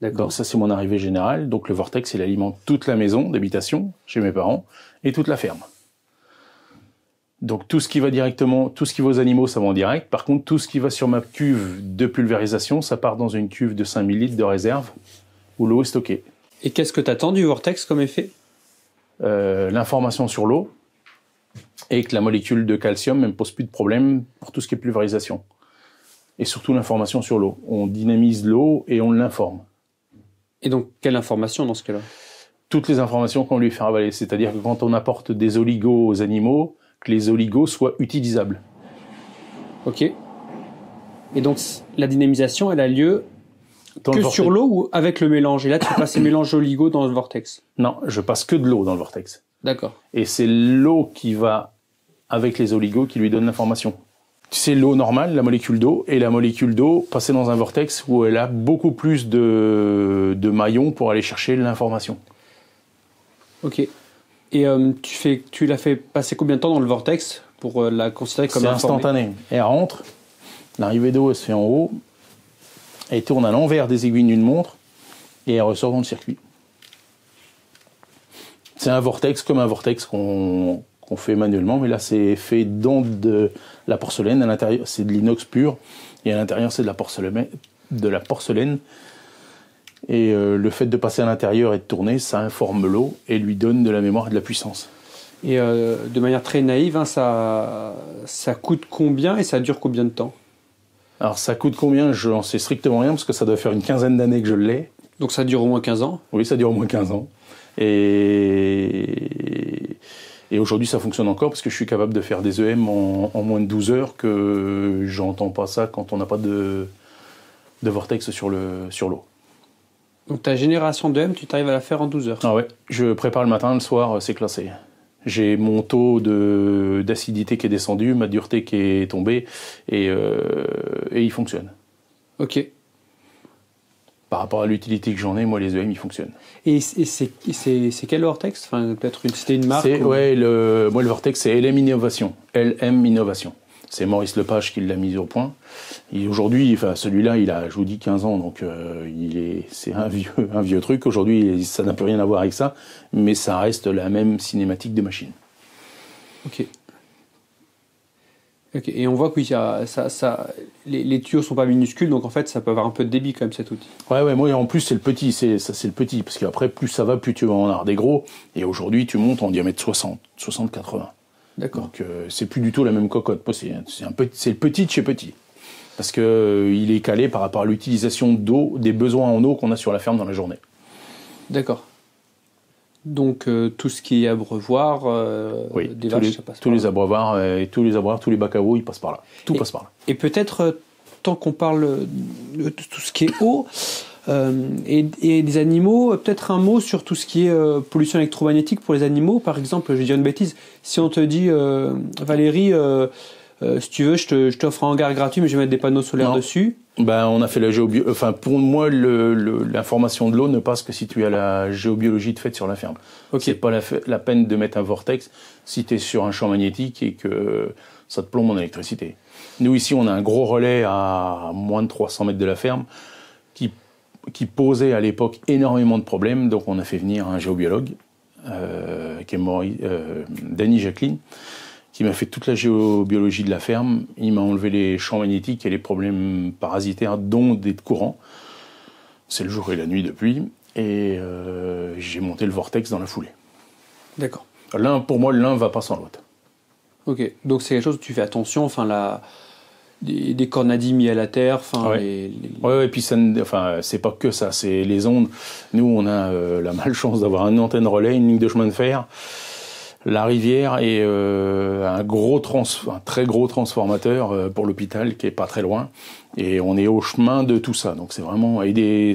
A: D'accord. Ça, c'est mon arrivée générale. Donc le vortex, il alimente toute la maison d'habitation chez mes parents et toute la ferme. Donc tout ce qui va directement, tout ce qui va aux animaux, ça va en direct. Par contre, tout ce qui va sur ma cuve de pulvérisation, ça part dans une cuve de 5000 litres de réserve où l'eau est stockée. Et qu'est-ce que tu attends du vortex comme effet euh, L'information sur l'eau, et que la molécule de calcium ne pose plus de problème pour tout ce qui est pulvérisation. Et surtout l'information sur l'eau. On dynamise l'eau et on l'informe. Et donc, quelle information dans ce cas-là Toutes les informations qu'on lui fait avaler. C'est-à-dire que quand on apporte des oligos aux animaux, que les oligos soient utilisables. Ok. Et donc, la dynamisation, elle a lieu que sur l'eau ou avec le mélange Et là, tu passes les mélanges oligos dans le vortex Non, je passe que de l'eau dans le vortex. D'accord. Et c'est l'eau qui va avec les oligos qui lui donne l'information. C'est l'eau normale, la molécule d'eau, et la molécule d'eau passée dans un vortex où elle a beaucoup plus de, de maillons pour aller chercher l'information.
B: Ok. Et euh, tu, fais, tu la fais passer
A: combien de temps dans le vortex pour euh,
B: la considérer comme C'est instantané.
A: Elle rentre, l'arrivée d'eau se fait en haut, elle tourne à l'envers des aiguilles d'une montre et elle ressort dans le circuit c'est un vortex comme un vortex qu'on fait manuellement, mais là c'est fait dans de la porcelaine. À l'intérieur, c'est de l'inox pur, et à l'intérieur, c'est de la porcelaine. De la porcelaine. Et euh, le fait de passer à l'intérieur et de tourner, ça informe l'eau et lui donne de la mémoire et de la puissance.
B: Et euh, de manière très naïve, hein, ça,
A: ça coûte combien et ça dure combien de temps Alors ça coûte combien Je n'en sais strictement rien parce que ça doit faire une quinzaine d'années que je l'ai. Donc ça dure au moins 15 ans Oui, ça dure au moins 15 ans. Et, aujourd'hui, ça fonctionne encore parce que je suis capable de faire des EM en, moins de 12 heures, que j'entends pas ça quand on n'a pas de, de vortex sur l'eau. Le, sur
B: Donc ta génération d'EM, e tu t'arrives à la faire en 12 heures Ah ouais,
A: je prépare le matin, le soir, c'est classé. J'ai mon taux d'acidité qui est descendu, ma dureté qui est tombée, et, euh, et il fonctionne. Ok par rapport à l'utilité que j'en ai, moi, les EM, ils fonctionnent. Et c'est quel Vortex enfin, Peut-être une, c'était une marque ou... ouais, le, Moi, le Vortex, c'est LM Innovation. LM Innovation. C'est Maurice Lepage qui l'a mis au point. Et aujourd'hui, enfin, celui-là, il a, je vous dis, 15 ans, donc euh, il est, c'est un vieux, un vieux truc. Aujourd'hui, ça n'a plus rien à voir avec ça, mais ça reste la même cinématique de machines. Ok.
B: Et on voit que ça, les, les, tuyaux sont pas minuscules, donc en fait, ça
A: peut avoir un peu de débit quand même cet outil. Ouais, ouais. Moi, en plus, c'est le petit, c'est le petit, parce qu'après, plus ça va, plus tu vas en avoir des gros. Et aujourd'hui, tu montes en diamètre 60, 60, 80. D'accord. Donc, euh, c'est plus du tout la même cocotte. c'est, petit, c'est le petit chez petit, parce que euh, il est calé par rapport à l'utilisation d'eau, des besoins en eau qu'on a sur la ferme dans la journée.
B: D'accord. Donc euh, tout ce qui est abreuvoir, euh, des tous les là. abreuvoirs euh, et tous les abreuvoirs, tous les bacs à eau, ils passent par là. Tout passe par là. Et peut-être tant qu'on parle de tout ce qui est eau et, des animaux, peut-être un mot sur tout ce qui est pollution électromagnétique pour les animaux. Par exemple, je vais dire une bêtise. Si on te dit Valérie,
A: si tu veux, je t'offre un hangar gratuit, mais je vais mettre des panneaux solaires dessus ben, on a fait la Enfin, pour moi, l'information le, de l'eau ne passe que si tu as la géobiologie de fait sur la ferme. Okay. C'est pas la, peine de mettre un vortex si tu es sur un champ magnétique et que ça te plombe en électricité. Nous, ici, on a un gros relais à moins de 300 mètres de la ferme qui, qui posait à l'époque énormément de problèmes. Donc, on a fait venir un géobiologue, euh, qui est euh, Danny Jacqueline, qui m'a fait toute la géobiologie de la ferme. Il m'a enlevé les champs magnétiques et les problèmes parasitaires, dont des courants. C'est le jour et la nuit depuis. Et euh, j'ai monté le vortex dans la foulée. D'accord. L'un, pour moi, l'un va pas sans l'autre. Ok, donc c'est quelque chose que tu fais attention, enfin la... des, cornadis mis à la terre, enfin. Ouais. et puis ça, enfin, c'est pas que ça, c'est les ondes. Nous, on a euh, la malchance d'avoir une antenne relais, une ligne de chemin de fer la rivière est euh, un gros très gros transformateur euh, pour l'hôpital qui est pas très loin. Et on est au chemin de tout ça. Donc c'est vraiment et des,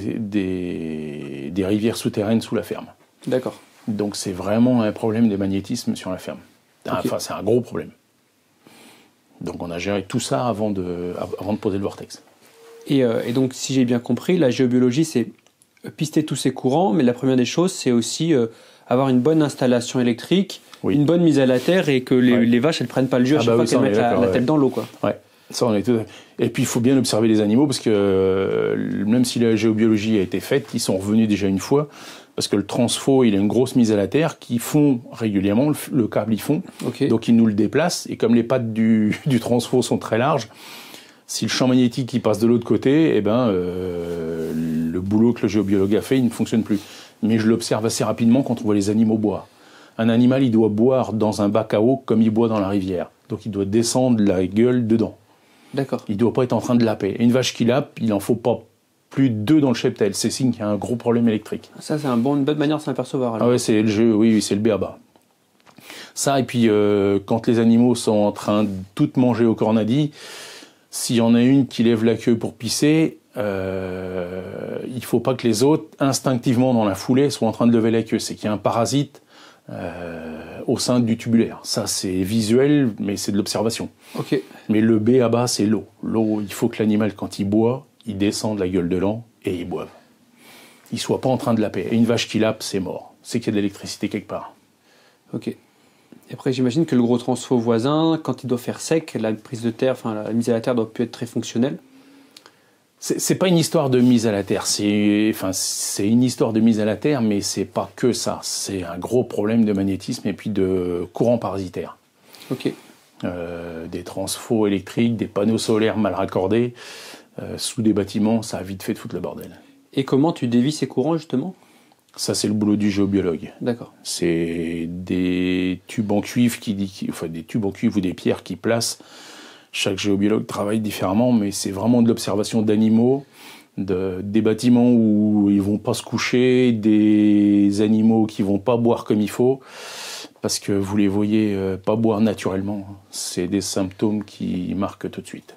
A: des, rivières souterraines sous la ferme. D'accord. Donc c'est vraiment un problème de magnétisme sur la ferme. Enfin, c'est un gros problème. Donc on a géré tout ça avant de, avant de poser le vortex. Euh, et,
B: donc, si j'ai bien compris, la géobiologie, c'est pister tous ces courants, mais la première des choses, c'est aussi avoir une bonne installation électrique, une bonne mise à la terre et que les, vaches elles prennent pas le jus à ah chaque bah fois qu'elles mettent la, tête dans
A: l'eau quoi. Ouais. Ça, on est tout... Et puis il faut bien observer les animaux parce que euh, même si la géobiologie a été faite, ils sont revenus déjà une fois parce que le transfo, il a une grosse mise à la terre qui fond régulièrement, le, câble ils fond, okay. donc ils nous le déplacent et comme les pattes du, du transfo sont très larges, si le champ magnétique il passe de l'autre côté, et eh ben, euh, le boulot que le géobiologue a fait, il ne fonctionne plus mais je l'observe assez rapidement quand on voit les animaux boire. Un animal, il doit boire dans un bac à eau comme il boit dans la rivière. Donc il doit descendre la gueule dedans. D'accord. Il ne doit pas être en train de laper. une vache qui lape, il n'en faut pas plus deux dans le cheptel. C'est signe qu'il y a un gros problème électrique. Ça, c'est une bonne manière de s'en Ah c'est le oui, c'est le béaba. Ça, et puis euh, quand les animaux sont en train de tout manger au cornadi, s'il y en a une qui lève la queue pour pisser, euh, il faut pas que les autres, instinctivement dans la foulée, soient en train de lever la queue. C'est qu'il y a un parasite euh, au sein du tubulaire. Ça, c'est visuel, mais c'est de l'observation. Ok. Mais le B à bas, c'est l'eau. L'eau, il faut que l'animal, quand il boit, il descende la gueule de l'an et il boive. Il soit pas en train de laper. Et une vache qui lape, c'est mort. C'est qu'il y a de l'électricité quelque part. Ok. Et après, j'imagine que le gros transfo voisin, quand il doit faire sec, la prise de terre, enfin la mise à la terre doit plus être très fonctionnelle. C'est pas une histoire de mise à la terre. C'est enfin c'est une histoire de mise à la terre, mais c'est pas que ça. C'est un gros problème de magnétisme et puis de courant parasitaire. Ok. Euh, des transfaux électriques, des panneaux solaires mal raccordés euh, sous des bâtiments, ça a vite fait de foutre le bordel. Et comment tu dévis ces courants justement ça, c'est le boulot du géobiologue. D'accord. C'est des tubes en cuivre qui, enfin, des tubes en cuivre ou des pierres qui placent chaque géobiologue travaille différemment, mais c'est vraiment de l'observation d'animaux, de, des bâtiments où ils vont pas se coucher, des animaux qui vont pas boire comme il faut, parce que vous les voyez euh, pas boire naturellement. C'est des symptômes qui marquent tout de suite.